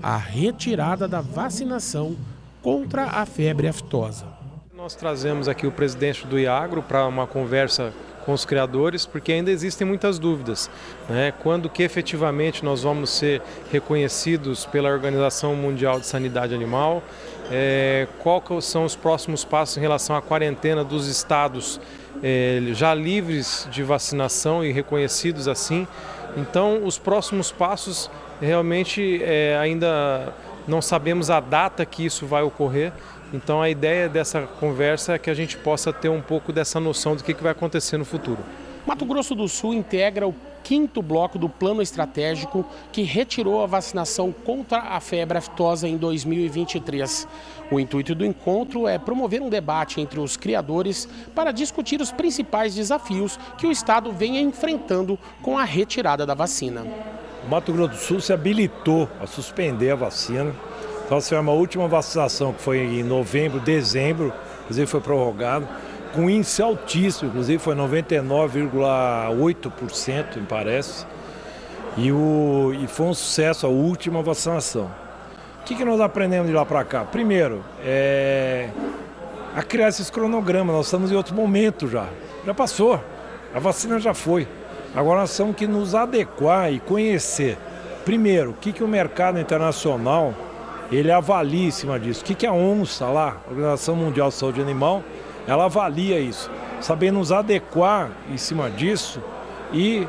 a retirada da vacinação contra a febre aftosa. Nós trazemos aqui o presidente do Iagro para uma conversa com os criadores, porque ainda existem muitas dúvidas. Né? Quando que efetivamente nós vamos ser reconhecidos pela Organização Mundial de Sanidade Animal? É, qual são os próximos passos em relação à quarentena dos estados eh, já livres de vacinação e reconhecidos assim. Então, os próximos passos realmente eh, ainda não sabemos a data que isso vai ocorrer. Então, a ideia dessa conversa é que a gente possa ter um pouco dessa noção do que, que vai acontecer no futuro. Mato Grosso do Sul integra o quinto bloco do plano estratégico que retirou a vacinação contra a febre aftosa em 2023. O intuito do encontro é promover um debate entre os criadores para discutir os principais desafios que o Estado vem enfrentando com a retirada da vacina. O Mato Grosso do Sul se habilitou a suspender a vacina. Então, foi uma última vacinação que foi em novembro, dezembro, inclusive foi prorrogado com índice altíssimo, inclusive foi 99,8%, me parece. E, o, e foi um sucesso a última vacinação. O que, que nós aprendemos de lá para cá? Primeiro, é, a criar esses cronogramas. Nós estamos em outro momento já. Já passou. A vacina já foi. Agora nós temos que nos adequar e conhecer. Primeiro, o que, que o mercado internacional ele avalia em cima disso. O que, que a ONSA lá, Organização Mundial de Saúde Animal, ela avalia isso, sabendo nos adequar em cima disso e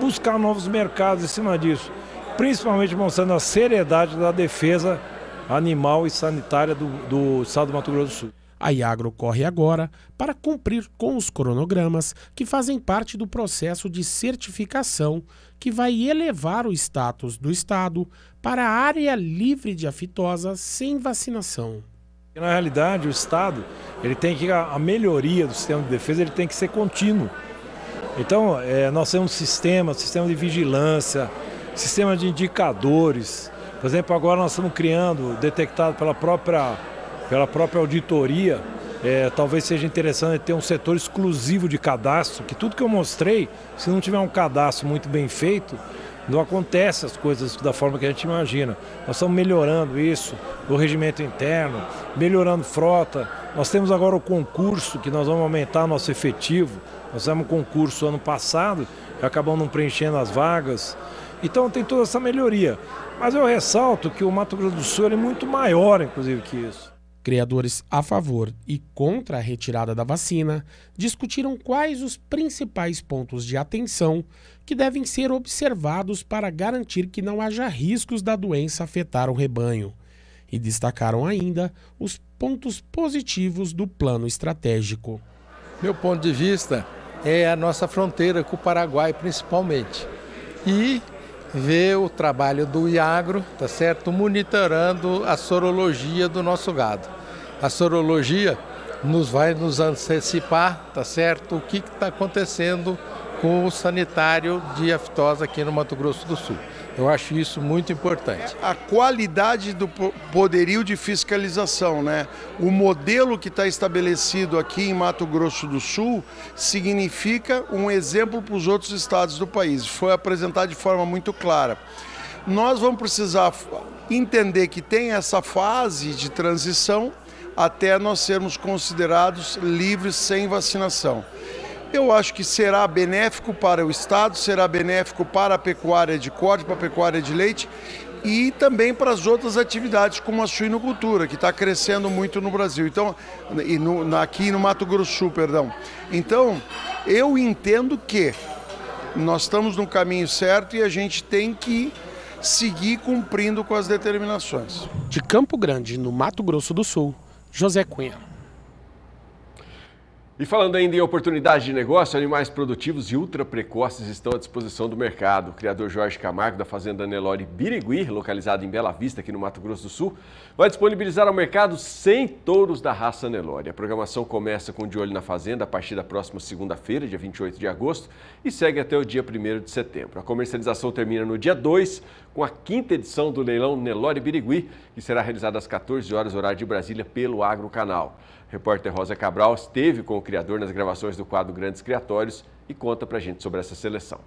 buscar novos mercados em cima disso, principalmente mostrando a seriedade da defesa animal e sanitária do, do estado do Mato Grosso do Sul. A Iagro corre agora para cumprir com os cronogramas que fazem parte do processo de certificação que vai elevar o status do estado para a área livre de afitosa sem vacinação. Na realidade, o Estado, ele tem que a melhoria do sistema de defesa, ele tem que ser contínuo. Então, é, nós temos sistemas, sistema de vigilância, sistema de indicadores. Por exemplo, agora nós estamos criando, detectado pela própria, pela própria auditoria, é, talvez seja interessante ter um setor exclusivo de cadastro, que tudo que eu mostrei, se não tiver um cadastro muito bem feito, não acontece as coisas da forma que a gente imagina. Nós estamos melhorando isso, o regimento interno, melhorando frota. Nós temos agora o concurso que nós vamos aumentar nosso efetivo. Nós fizemos um concurso ano passado, e acabamos não preenchendo as vagas. Então tem toda essa melhoria. Mas eu ressalto que o Mato Grosso do Sul é muito maior, inclusive, que isso. Criadores a favor e contra a retirada da vacina discutiram quais os principais pontos de atenção que devem ser observados para garantir que não haja riscos da doença afetar o rebanho. E destacaram ainda os pontos positivos do plano estratégico. Meu ponto de vista é a nossa fronteira com o Paraguai, principalmente. E ver o trabalho do Iagro, tá certo? Monitorando a sorologia do nosso gado. A sorologia nos vai nos antecipar, tá certo? O que está acontecendo com o sanitário de aftosa aqui no Mato Grosso do Sul. Eu acho isso muito importante. A qualidade do poderio de fiscalização, né? O modelo que está estabelecido aqui em Mato Grosso do Sul significa um exemplo para os outros estados do país. Foi apresentado de forma muito clara. Nós vamos precisar entender que tem essa fase de transição até nós sermos considerados livres sem vacinação. Eu acho que será benéfico para o Estado, será benéfico para a pecuária de corte, para a pecuária de leite e também para as outras atividades, como a suinocultura, que está crescendo muito no Brasil. Então, e no, aqui no Mato Grosso, perdão. Então, eu entendo que nós estamos no caminho certo e a gente tem que seguir cumprindo com as determinações. De Campo Grande, no Mato Grosso do Sul, José Cunha. E falando ainda em oportunidade de negócio, animais produtivos e ultra precoces estão à disposição do mercado. O criador Jorge Camargo, da fazenda Nelore Birigui, localizado em Bela Vista, aqui no Mato Grosso do Sul, vai disponibilizar ao mercado 100 touros da raça Nelore. A programação começa com De Olho na Fazenda a partir da próxima segunda-feira, dia 28 de agosto, e segue até o dia 1 de setembro. A comercialização termina no dia 2, com a quinta edição do leilão Nelore Birigui, que será realizada às 14 horas, horário de Brasília, pelo Agro Canal repórter Rosa Cabral esteve com o criador nas gravações do quadro Grandes Criatórios e conta pra gente sobre essa seleção.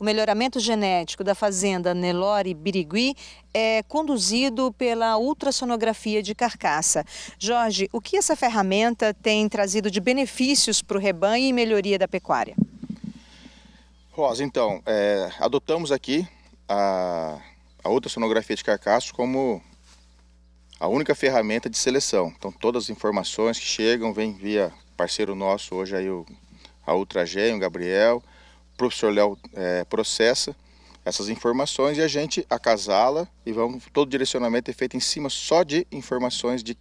O melhoramento genético da fazenda Nelore Birigui é conduzido pela ultrassonografia de carcaça. Jorge, o que essa ferramenta tem trazido de benefícios para o rebanho e melhoria da pecuária? Rosa, então, é, adotamos aqui a, a ultrassonografia de carcaça como a única ferramenta de seleção. Então, todas as informações que chegam vêm via parceiro nosso, hoje aí o, a Ultragen, o Gabriel, professor Léo é, processa essas informações e a gente acasala e vamos todo o direcionamento é feito em cima só de informações de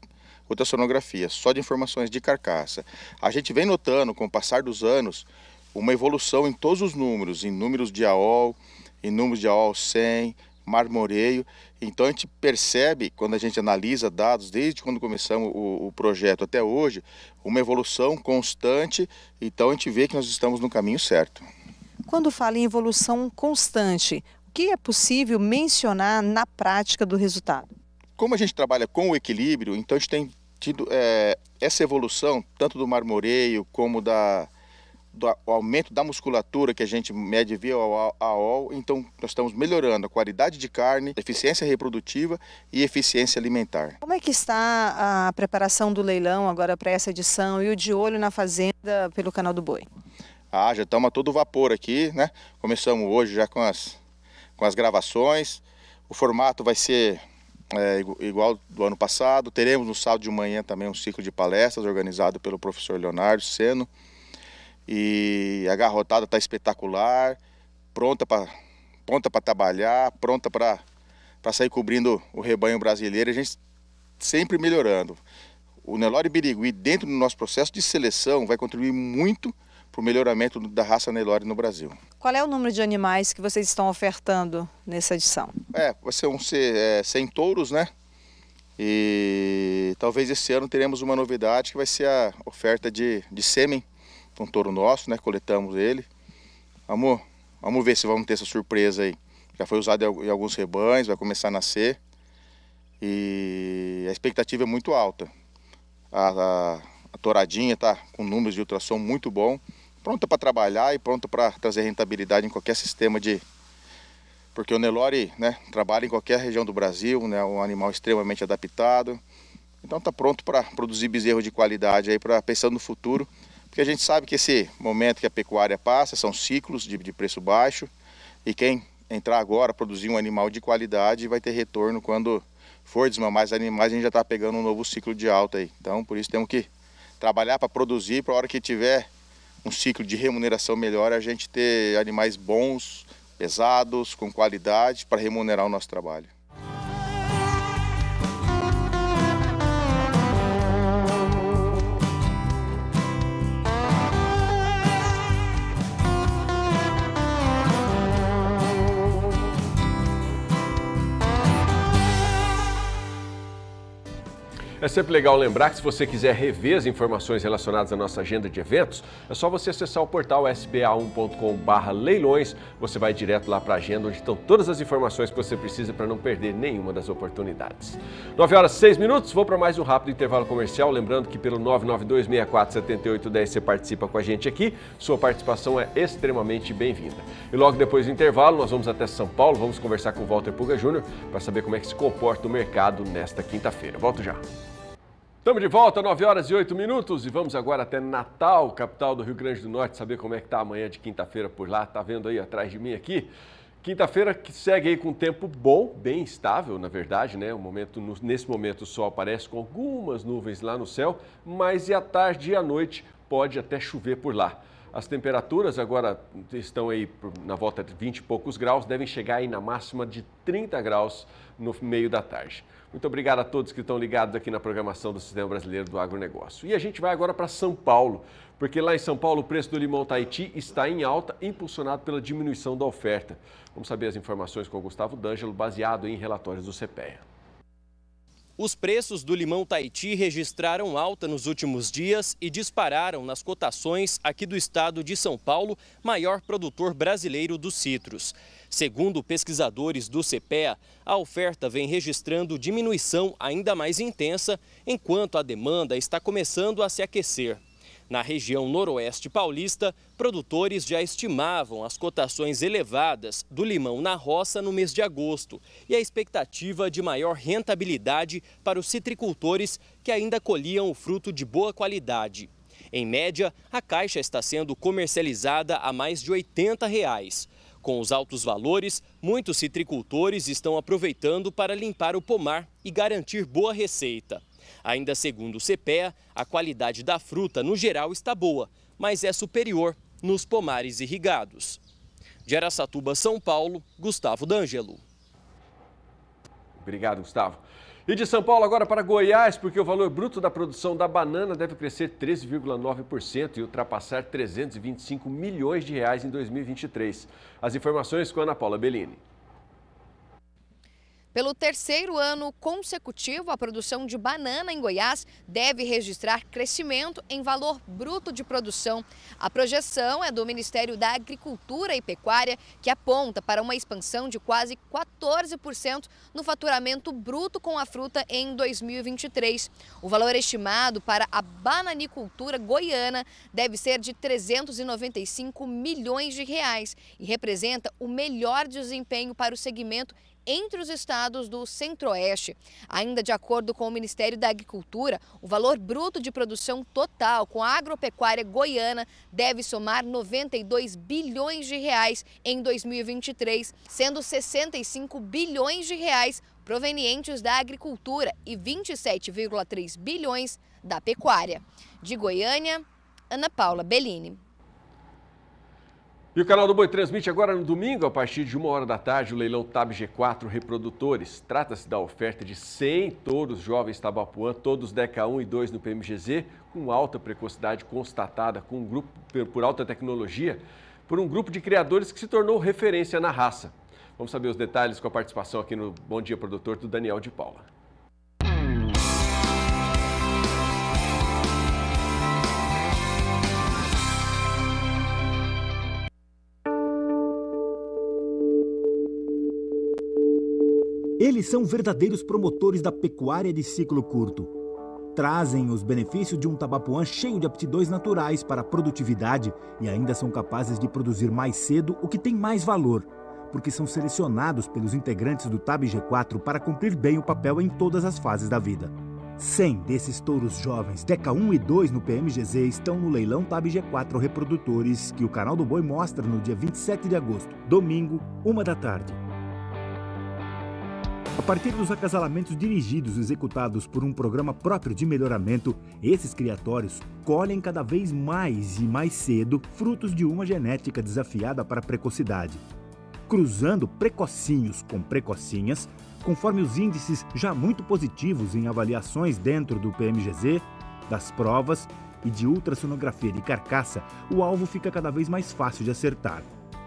ultrassonografia, só de informações de carcaça. A gente vem notando com o passar dos anos uma evolução em todos os números, em números de AOL, em números de AOL 100, marmoreio. Então a gente percebe, quando a gente analisa dados, desde quando começamos o, o, projeto até hoje, uma evolução constante. Então a gente vê que nós estamos no caminho certo. Quando fala em evolução constante, o que é possível mencionar na prática do resultado? Como a gente trabalha com o equilíbrio, então a gente tem tido é, essa evolução, tanto do marmoreio como da, do aumento da musculatura que a gente mede via AOL, então nós estamos melhorando a qualidade de carne, eficiência reprodutiva e eficiência alimentar. Como é que está a preparação do leilão agora para essa edição e o de olho na fazenda pelo canal do Boi? Ah, já estamos a todo vapor aqui, né? Começamos hoje já com as, com as gravações. O formato vai ser é, igual do ano passado. Teremos no sábado de manhã também um ciclo de palestras organizado pelo professor Leonardo Seno. E a garrotada está espetacular, pronta para pronta para trabalhar, pronta para sair cobrindo o rebanho brasileiro. A gente sempre melhorando. O Nelore Birigui, dentro do nosso processo de seleção, vai contribuir muito para o melhoramento da raça Nelore no Brasil. Qual é o número de animais que vocês estão ofertando nessa edição? É, vai ser um é, 100 touros, né? E talvez esse ano teremos uma novidade que vai ser a oferta de, de sêmen, um touro nosso, né? Coletamos ele. Amor, vamos ver se vamos ter essa surpresa aí. Já foi usado em alguns rebanhos, vai começar a nascer. E a expectativa é muito alta. A, a, a touradinha está com números de ultrassom muito bom pronta para trabalhar e pronta para trazer rentabilidade em qualquer sistema de. Porque o Nelore né, trabalha em qualquer região do Brasil, é né, um animal extremamente adaptado. Então está pronto para produzir bezerro de qualidade aí, para pensando no futuro. Porque a gente sabe que esse momento que a pecuária passa são ciclos de, de preço baixo. E quem entrar agora, produzir um animal de qualidade, vai ter retorno quando for desmamar os animais, a gente já está pegando um novo ciclo de alta aí. Então por isso temos que trabalhar para produzir, para a hora que tiver um ciclo de remuneração melhor, é a gente ter animais bons, pesados, com qualidade, para remunerar o nosso trabalho. É sempre legal lembrar que se você quiser rever as informações relacionadas à nossa agenda de eventos, é só você acessar o portal sba1.com.br leilões. Você vai direto lá para a agenda, onde estão todas as informações que você precisa para não perder nenhuma das oportunidades. 9 horas 6 minutos, vou para mais um rápido intervalo comercial. Lembrando que pelo 992647810 você participa com a gente aqui. Sua participação é extremamente bem-vinda. E logo depois do intervalo, nós vamos até São Paulo, vamos conversar com o Walter Puga Júnior para saber como é que se comporta o mercado nesta quinta-feira. Volto já. Estamos de volta, 9 horas e 8 minutos, e vamos agora até Natal, capital do Rio Grande do Norte, saber como é que está amanhã de quinta-feira por lá. Tá vendo aí atrás de mim aqui? Quinta-feira que segue aí com tempo bom, bem estável, na verdade, né? O momento, nesse momento o sol aparece com algumas nuvens lá no céu, mas e à tarde e à noite pode até chover por lá. As temperaturas agora estão aí na volta de 20 e poucos graus, devem chegar aí na máxima de 30 graus no meio da tarde. Muito obrigado a todos que estão ligados aqui na programação do Sistema Brasileiro do Agronegócio. E a gente vai agora para São Paulo, porque lá em São Paulo o preço do limão Tahiti está em alta, impulsionado pela diminuição da oferta. Vamos saber as informações com o Gustavo D'Angelo, baseado em relatórios do CPEA. Os preços do limão Tahiti registraram alta nos últimos dias e dispararam nas cotações aqui do estado de São Paulo, maior produtor brasileiro dos citros. Segundo pesquisadores do CPEA, a oferta vem registrando diminuição ainda mais intensa, enquanto a demanda está começando a se aquecer. Na região noroeste paulista, produtores já estimavam as cotações elevadas do limão na roça no mês de agosto e a expectativa de maior rentabilidade para os citricultores que ainda colhiam o fruto de boa qualidade. Em média, a caixa está sendo comercializada a mais de R$ 80. Reais. Com os altos valores, muitos citricultores estão aproveitando para limpar o pomar e garantir boa receita. Ainda segundo o CPEA, a qualidade da fruta no geral está boa, mas é superior nos pomares irrigados. De Aracatuba, São Paulo, Gustavo D'Angelo. Obrigado, Gustavo. E de São Paulo agora para Goiás, porque o valor bruto da produção da banana deve crescer 13,9% e ultrapassar 325 milhões de reais em 2023. As informações com a Ana Paula Bellini. Pelo terceiro ano consecutivo, a produção de banana em Goiás deve registrar crescimento em valor bruto de produção. A projeção é do Ministério da Agricultura e Pecuária, que aponta para uma expansão de quase 14% no faturamento bruto com a fruta em 2023. O valor estimado para a bananicultura goiana deve ser de 395 milhões de reais e representa o melhor desempenho para o segmento entre os estados do Centro-Oeste. Ainda de acordo com o Ministério da Agricultura, o valor bruto de produção total com a agropecuária goiana deve somar 92 bilhões de reais em 2023, sendo 65 bilhões de reais provenientes da agricultura e 27,3 bilhões da pecuária. De Goiânia, Ana Paula Bellini. E o canal do Boi transmite agora no domingo, a partir de uma hora da tarde, o leilão TAB G4 Reprodutores. Trata-se da oferta de 100 touros jovens Tabapuã, todos DECA 1 e 2 no PMGZ, com alta precocidade constatada com um grupo, por alta tecnologia, por um grupo de criadores que se tornou referência na raça. Vamos saber os detalhes com a participação aqui no Bom Dia Produtor do Daniel de Paula. Eles são verdadeiros promotores da pecuária de ciclo curto. Trazem os benefícios de um tabapuã cheio de aptidões naturais para a produtividade e ainda são capazes de produzir mais cedo o que tem mais valor, porque são selecionados pelos integrantes do TAB G4 para cumprir bem o papel em todas as fases da vida. 100 desses touros jovens, Teca 1 e 2 no PMGZ, estão no leilão TAB G4 Reprodutores, que o canal do Boi mostra no dia 27 de agosto, domingo, uma da tarde partir dos acasalamentos dirigidos executados por um programa próprio de melhoramento, esses criatórios colhem cada vez mais e mais cedo frutos de uma genética desafiada para a precocidade. Cruzando precocinhos com precocinhas, conforme os índices já muito positivos em avaliações dentro do PMGZ, das provas e de ultrassonografia de carcaça, o alvo fica cada vez mais fácil de acertar.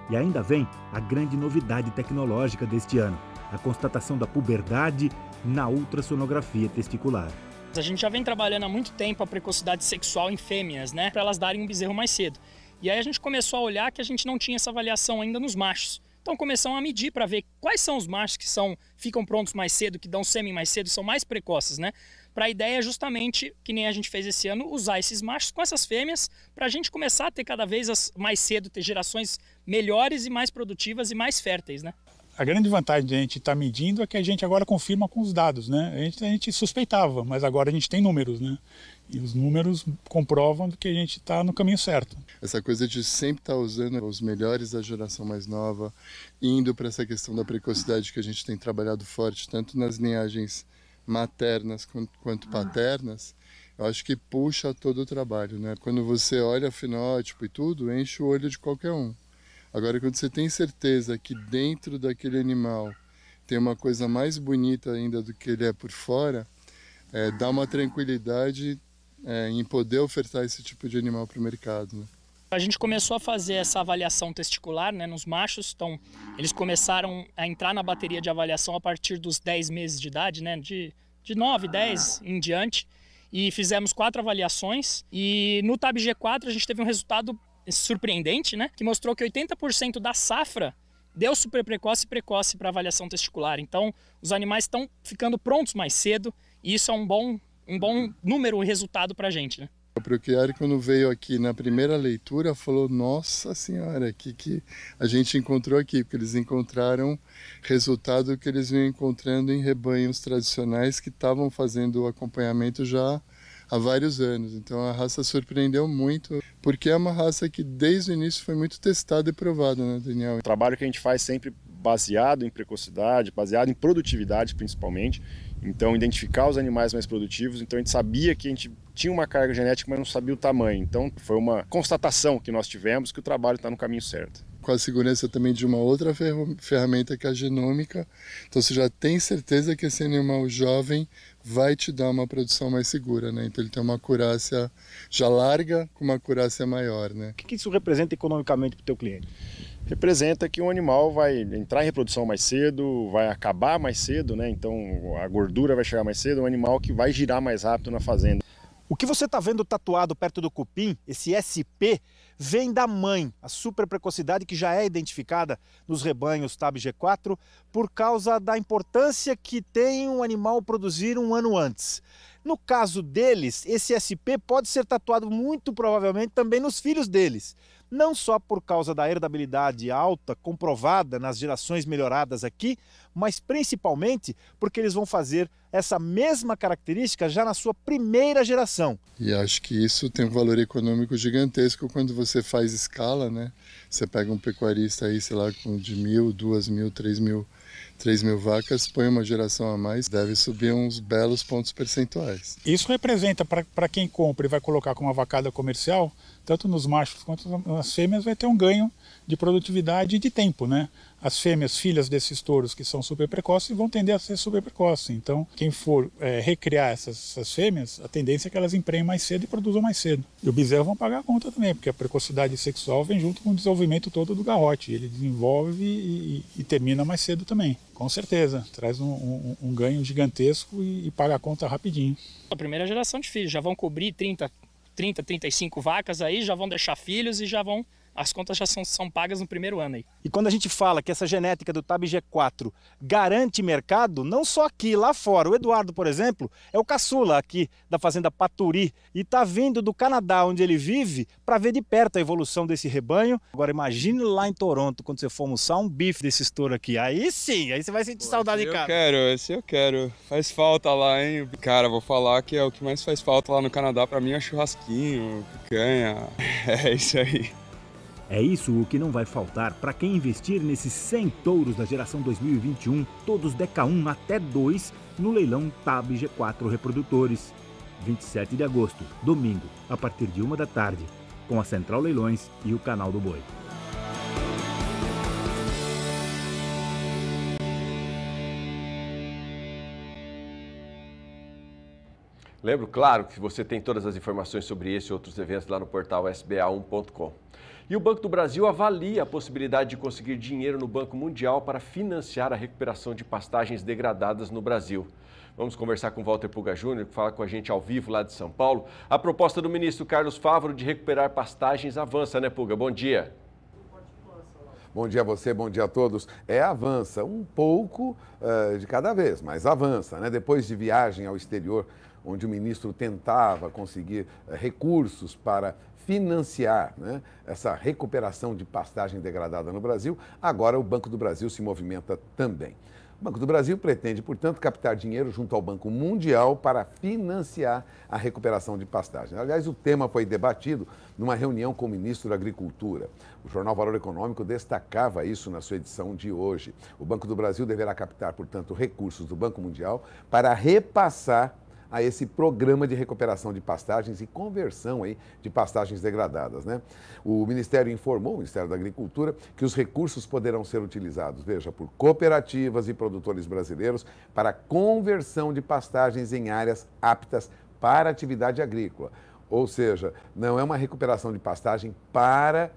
E ainda vem a grande novidade tecnológica deste ano a constatação da puberdade na ultrassonografia testicular. A gente já vem trabalhando há muito tempo a precocidade sexual em fêmeas, né? Para elas darem um bezerro mais cedo. E aí a gente começou a olhar que a gente não tinha essa avaliação ainda nos machos. Então começamos a medir para ver quais são os machos que são ficam prontos mais cedo, que dão sêmen mais cedo, são mais precoces, né? Para a ideia é justamente que nem a gente fez esse ano, usar esses machos com essas fêmeas para a gente começar a ter cada vez mais cedo ter gerações melhores e mais produtivas e mais férteis, né? a grande vantagem de a gente estar tá medindo é que a gente agora confirma com os dados, né? A gente, a gente suspeitava, mas agora a gente tem números, né? E os números comprovam que a gente está no caminho certo. Essa coisa de sempre estar tá usando os melhores da geração mais nova, indo para essa questão da precocidade que a gente tem trabalhado forte, tanto nas linhagens maternas quanto ah. paternas, eu acho que puxa todo o trabalho, né? Quando você olha fenótipo e tudo, enche o olho de qualquer um. Agora, quando você tem certeza que dentro daquele animal tem uma coisa mais bonita ainda do que ele é por fora, é, dá uma tranquilidade é, em poder ofertar esse tipo de animal para o mercado. Né? A gente começou a fazer essa avaliação testicular né, nos machos, então eles começaram a entrar na bateria de avaliação a partir dos 10 meses de idade, né, de, de 9, 10 em diante, e fizemos quatro avaliações. E no TAB G4 a gente teve um resultado surpreendente, né? Que mostrou que 80% da safra deu super precoce e precoce para avaliação testicular. Então, os animais estão ficando prontos mais cedo e isso é um bom, um bom número e resultado para a gente, né? O Procriari, quando veio aqui na primeira leitura, falou: Nossa Senhora, que que a gente encontrou aqui? Porque eles encontraram resultado que eles vinham encontrando em rebanhos tradicionais que estavam fazendo o acompanhamento já há vários anos. Então a raça surpreendeu muito, porque é uma raça que desde o início foi muito testada e provada, né, Daniel? O trabalho que a gente faz sempre baseado em precocidade, baseado em produtividade principalmente. Então, identificar os animais mais produtivos. Então, a gente sabia que a gente tinha uma carga genética, mas não sabia o tamanho. Então, foi uma constatação que nós tivemos que o trabalho está no caminho certo. Com a segurança também de uma outra ferramenta que é a genômica. Então, você já tem certeza que esse animal jovem vai te dar uma produção mais segura, né? Então ele tem uma acurácia já larga com uma acurácia maior, né? O que, que isso representa economicamente para o teu cliente? Representa que o animal vai entrar em reprodução mais cedo, vai acabar mais cedo, né? Então a gordura vai chegar mais cedo, um animal que vai girar mais rápido na fazenda. O que você está vendo tatuado perto do cupim, esse SP, vem da mãe, a super precocidade que já é identificada nos rebanhos TAB G4 por causa da importância que tem um animal produzir um ano antes. No caso deles, esse SP pode ser tatuado muito provavelmente também nos filhos deles não só por causa da herdabilidade alta comprovada nas gerações melhoradas aqui, mas principalmente porque eles vão fazer essa mesma característica já na sua primeira geração. E acho que isso tem um valor econômico gigantesco quando você faz escala, né? Você pega um pecuarista aí, sei lá, com de mil, duas mil, três mil 3 mil vacas, põe uma geração a mais, deve subir uns belos pontos percentuais. Isso representa para quem compra e vai colocar com uma vacada comercial, tanto nos machos quanto nas fêmeas, vai ter um ganho de produtividade e de tempo, né? As fêmeas, filhas desses touros que são super precoces, vão tender a ser super precoces. Então, quem for é, recriar essas, essas, fêmeas, a tendência é que elas empreem mais cedo e produzam mais cedo. E o bezerro vão pagar a conta também, porque a precocidade sexual vem junto com o desenvolvimento todo do garrote. Ele desenvolve e, e, e termina mais cedo também. Com certeza, traz um, um, um ganho gigantesco e, e paga a conta rapidinho. A primeira geração de filhos já vão cobrir 30, 30, 35 vacas aí, já vão deixar filhos e já vão as contas já são, são pagas no primeiro ano aí. E quando a gente fala que essa genética do TAB G4 garante mercado, não só aqui, lá fora. O Eduardo, por exemplo, é o caçula aqui da fazenda Paturi e está vindo do Canadá, onde ele vive, para ver de perto a evolução desse rebanho. Agora imagine lá em Toronto, quando você for almoçar um bife desse estouro aqui. Aí sim, aí você vai sentir Pô, saudade de casa. Eu quero, esse eu quero. Faz falta lá, hein? Cara, vou falar que é o que mais faz falta lá no Canadá para mim é churrasquinho, picanha. É isso aí. É isso o que não vai faltar para quem investir nesses 100 touros da geração 2021, todos DK1 até 2, no leilão TAB G4 Reprodutores. 27 de agosto, domingo, a partir de uma da tarde, com a Central Leilões e o Canal do Boi. Lembro, claro, que você tem todas as informações sobre esse e outros eventos lá no portal sba1.com. E o Banco do Brasil avalia a possibilidade de conseguir dinheiro no Banco Mundial para financiar a recuperação de pastagens degradadas no Brasil. Vamos conversar com Walter Puga Júnior, que fala com a gente ao vivo lá de São Paulo. A proposta do ministro Carlos Favaro de recuperar pastagens avança, né, Puga? Bom dia. Bom dia a você, bom dia a todos. É avança, um pouco uh, de cada vez, mas avança, né? Depois de viagem ao exterior, onde o ministro tentava conseguir uh, recursos para financiar né, essa recuperação de pastagem degradada no Brasil, agora o Banco do Brasil se movimenta também. O Banco do Brasil pretende, portanto, captar dinheiro junto ao Banco Mundial para financiar a recuperação de pastagem. Aliás, o tema foi debatido numa reunião com o ministro da Agricultura. O jornal Valor Econômico destacava isso na sua edição de hoje. O Banco do Brasil deverá captar, portanto, recursos do Banco Mundial para repassar a esse programa de recuperação de pastagens e conversão aí de pastagens degradadas. Né? O Ministério informou, o Ministério da Agricultura, que os recursos poderão ser utilizados, veja, por cooperativas e produtores brasileiros para conversão de pastagens em áreas aptas para atividade agrícola. Ou seja, não é uma recuperação de pastagem para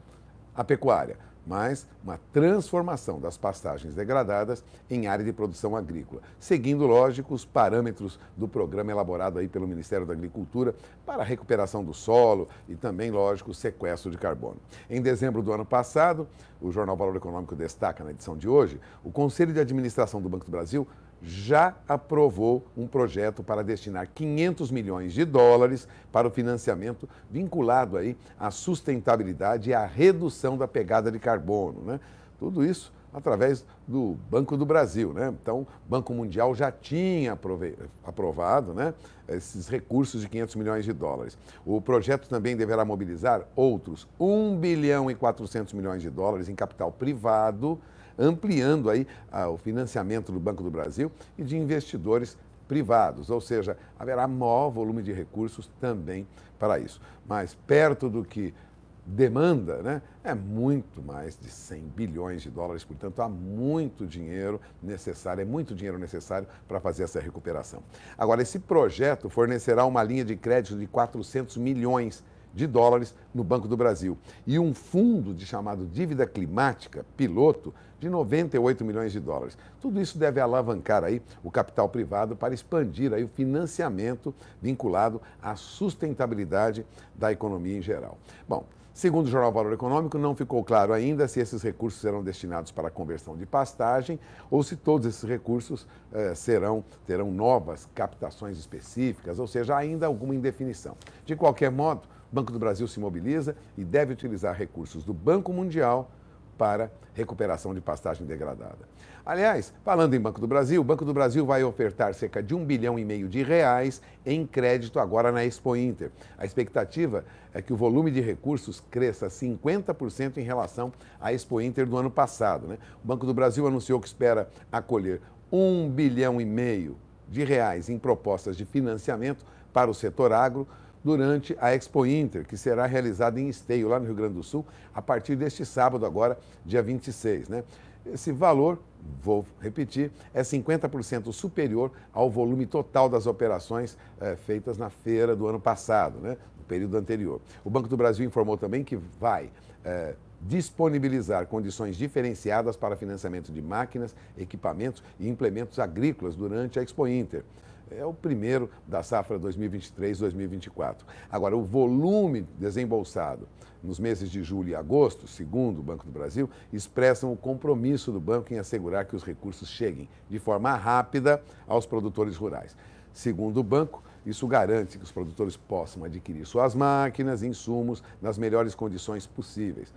a pecuária, mas uma transformação das pastagens degradadas em área de produção agrícola, seguindo, lógico, os parâmetros do programa elaborado aí pelo Ministério da Agricultura para a recuperação do solo e também, lógico, o sequestro de carbono. Em dezembro do ano passado, o Jornal Valor Econômico destaca na edição de hoje, o Conselho de Administração do Banco do Brasil já aprovou um projeto para destinar 500 milhões de dólares para o financiamento vinculado aí à sustentabilidade e à redução da pegada de carbono. Né? Tudo isso através do Banco do Brasil. Né? Então, o Banco Mundial já tinha aprovado né, esses recursos de 500 milhões de dólares. O projeto também deverá mobilizar outros 1 bilhão e 400 milhões de dólares em capital privado ampliando aí ah, o financiamento do Banco do Brasil e de investidores privados, ou seja, haverá maior volume de recursos também para isso. Mas perto do que demanda, né, é muito mais de 100 bilhões de dólares, portanto há muito dinheiro necessário, é muito dinheiro necessário para fazer essa recuperação. Agora, esse projeto fornecerá uma linha de crédito de 400 milhões de dólares no Banco do Brasil e um fundo de chamado dívida climática piloto de 98 milhões de dólares. Tudo isso deve alavancar aí o capital privado para expandir aí o financiamento vinculado à sustentabilidade da economia em geral. Bom, Segundo o Jornal Valor Econômico, não ficou claro ainda se esses recursos serão destinados para a conversão de pastagem ou se todos esses recursos eh, serão, terão novas captações específicas, ou seja, ainda alguma indefinição. De qualquer modo, o Banco do Brasil se mobiliza e deve utilizar recursos do Banco Mundial para recuperação de pastagem degradada. Aliás, falando em Banco do Brasil, o Banco do Brasil vai ofertar cerca de um bilhão e meio de reais em crédito agora na Expo Inter. A expectativa é que o volume de recursos cresça 50% em relação à Expo Inter do ano passado. Né? O Banco do Brasil anunciou que espera acolher um bilhão e meio de reais em propostas de financiamento para o setor agro durante a Expo Inter, que será realizada em Esteio, lá no Rio Grande do Sul, a partir deste sábado agora, dia 26, né? Esse valor, vou repetir, é 50% superior ao volume total das operações é, feitas na feira do ano passado, né, no período anterior. O Banco do Brasil informou também que vai é, disponibilizar condições diferenciadas para financiamento de máquinas, equipamentos e implementos agrícolas durante a Expo Inter é o primeiro da safra 2023-2024. Agora, o volume desembolsado nos meses de julho e agosto, segundo o Banco do Brasil, expressam o compromisso do banco em assegurar que os recursos cheguem de forma rápida aos produtores rurais. Segundo o banco, isso garante que os produtores possam adquirir suas máquinas e insumos nas melhores condições possíveis.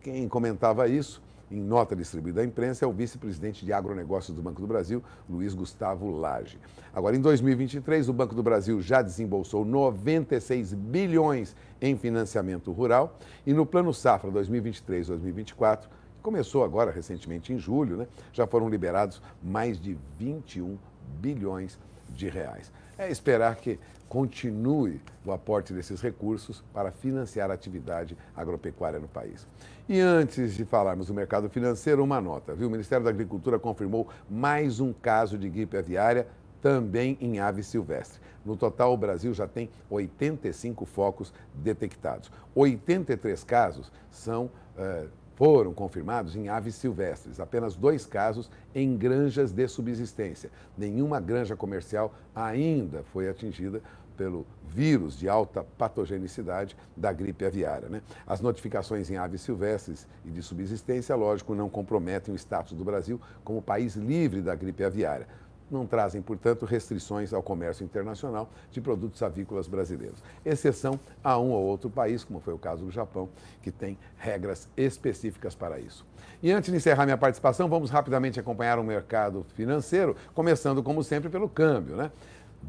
Quem comentava isso em nota distribuída à imprensa, é o vice-presidente de agronegócios do Banco do Brasil, Luiz Gustavo Lage. Agora, em 2023, o Banco do Brasil já desembolsou 96 bilhões em financiamento rural e no Plano Safra 2023-2024, começou agora recentemente em julho, né, já foram liberados mais de 21 bilhões de reais. É esperar que continue o aporte desses recursos para financiar a atividade agropecuária no país. E antes de falarmos do mercado financeiro, uma nota, viu? O Ministério da Agricultura confirmou mais um caso de gripe aviária, também em ave silvestre. No total, o Brasil já tem 85 focos detectados. 83 casos são. Eh, foram confirmados em aves silvestres, apenas dois casos em granjas de subsistência. Nenhuma granja comercial ainda foi atingida pelo vírus de alta patogenicidade da gripe aviária. Né? As notificações em aves silvestres e de subsistência, lógico, não comprometem o status do Brasil como país livre da gripe aviária. Não trazem, portanto, restrições ao comércio internacional de produtos avícolas brasileiros, exceção a um ou outro país, como foi o caso do Japão, que tem regras específicas para isso. E antes de encerrar minha participação, vamos rapidamente acompanhar o mercado financeiro, começando, como sempre, pelo câmbio. Né?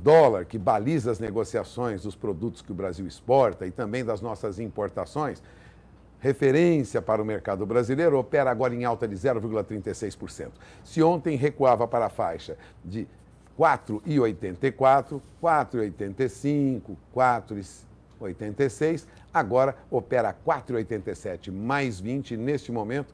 dólar que baliza as negociações dos produtos que o Brasil exporta e também das nossas importações, referência para o mercado brasileiro, opera agora em alta de 0,36%. Se ontem recuava para a faixa de 4,84, 4,85, 4,86, agora opera 4,87 mais 20 neste momento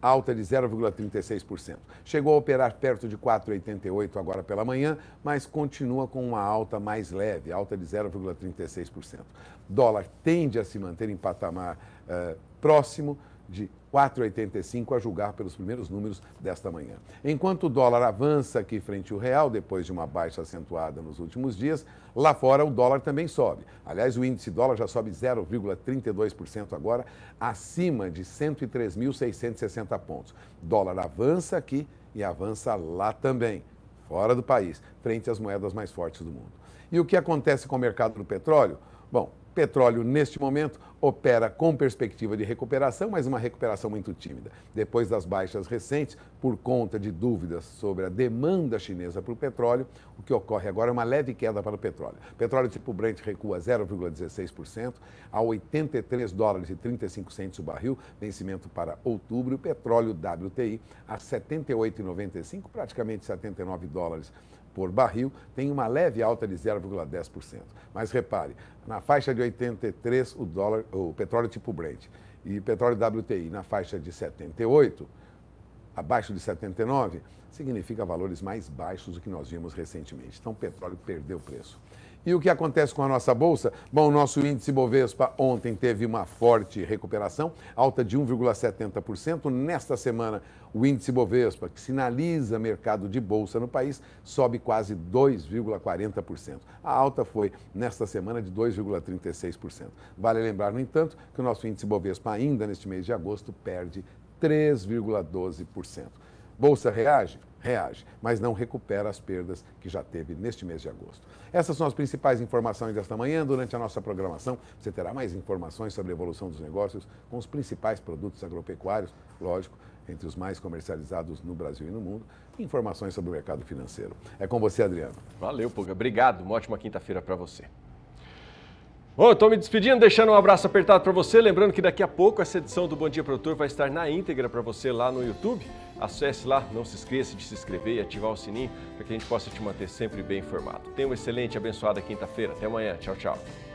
alta de 0,36%. Chegou a operar perto de 4,88 agora pela manhã, mas continua com uma alta mais leve, alta de 0,36%. Dólar tende a se manter em patamar uh, próximo de 4,85 a julgar pelos primeiros números desta manhã. Enquanto o dólar avança aqui frente ao real, depois de uma baixa acentuada nos últimos dias, lá fora o dólar também sobe. Aliás, o índice dólar já sobe 0,32% agora, acima de 103.660 pontos. Dólar avança aqui e avança lá também, fora do país, frente às moedas mais fortes do mundo. E o que acontece com o mercado do petróleo? Bom, petróleo, neste momento, opera com perspectiva de recuperação, mas uma recuperação muito tímida. Depois das baixas recentes, por conta de dúvidas sobre a demanda chinesa para o petróleo, o que ocorre agora é uma leve queda para o petróleo. O petróleo tipo Brent recua 0,16% a 83 dólares e 35 centos o barril, vencimento para outubro, e o petróleo WTI a 78,95, praticamente 79 dólares por barril, tem uma leve alta de 0,10%. Mas repare, na faixa de 83 o dólar, o petróleo é tipo Brent e petróleo WTI na faixa de 78, abaixo de 79, significa valores mais baixos do que nós vimos recentemente. Então o petróleo perdeu preço. E o que acontece com a nossa bolsa? Bom, o nosso índice Bovespa ontem teve uma forte recuperação, alta de 1,70%. Nesta semana, o índice Bovespa, que sinaliza mercado de bolsa no país, sobe quase 2,40%. A alta foi, nesta semana, de 2,36%. Vale lembrar, no entanto, que o nosso índice Bovespa, ainda neste mês de agosto, perde 3,12%. Bolsa reage? Reage, mas não recupera as perdas que já teve neste mês de agosto. Essas são as principais informações desta manhã. Durante a nossa programação, você terá mais informações sobre a evolução dos negócios com os principais produtos agropecuários, lógico, entre os mais comercializados no Brasil e no mundo, e informações sobre o mercado financeiro. É com você, Adriano. Valeu, Puga. Obrigado. Uma ótima quinta-feira para você. Bom, estou me despedindo, deixando um abraço apertado para você. Lembrando que daqui a pouco essa edição do Bom Dia Produtor vai estar na íntegra para você lá no YouTube. Acesse lá, não se esqueça de se inscrever e ativar o sininho para que a gente possa te manter sempre bem informado. Tenha uma excelente, abençoada quinta-feira. Até amanhã. Tchau, tchau.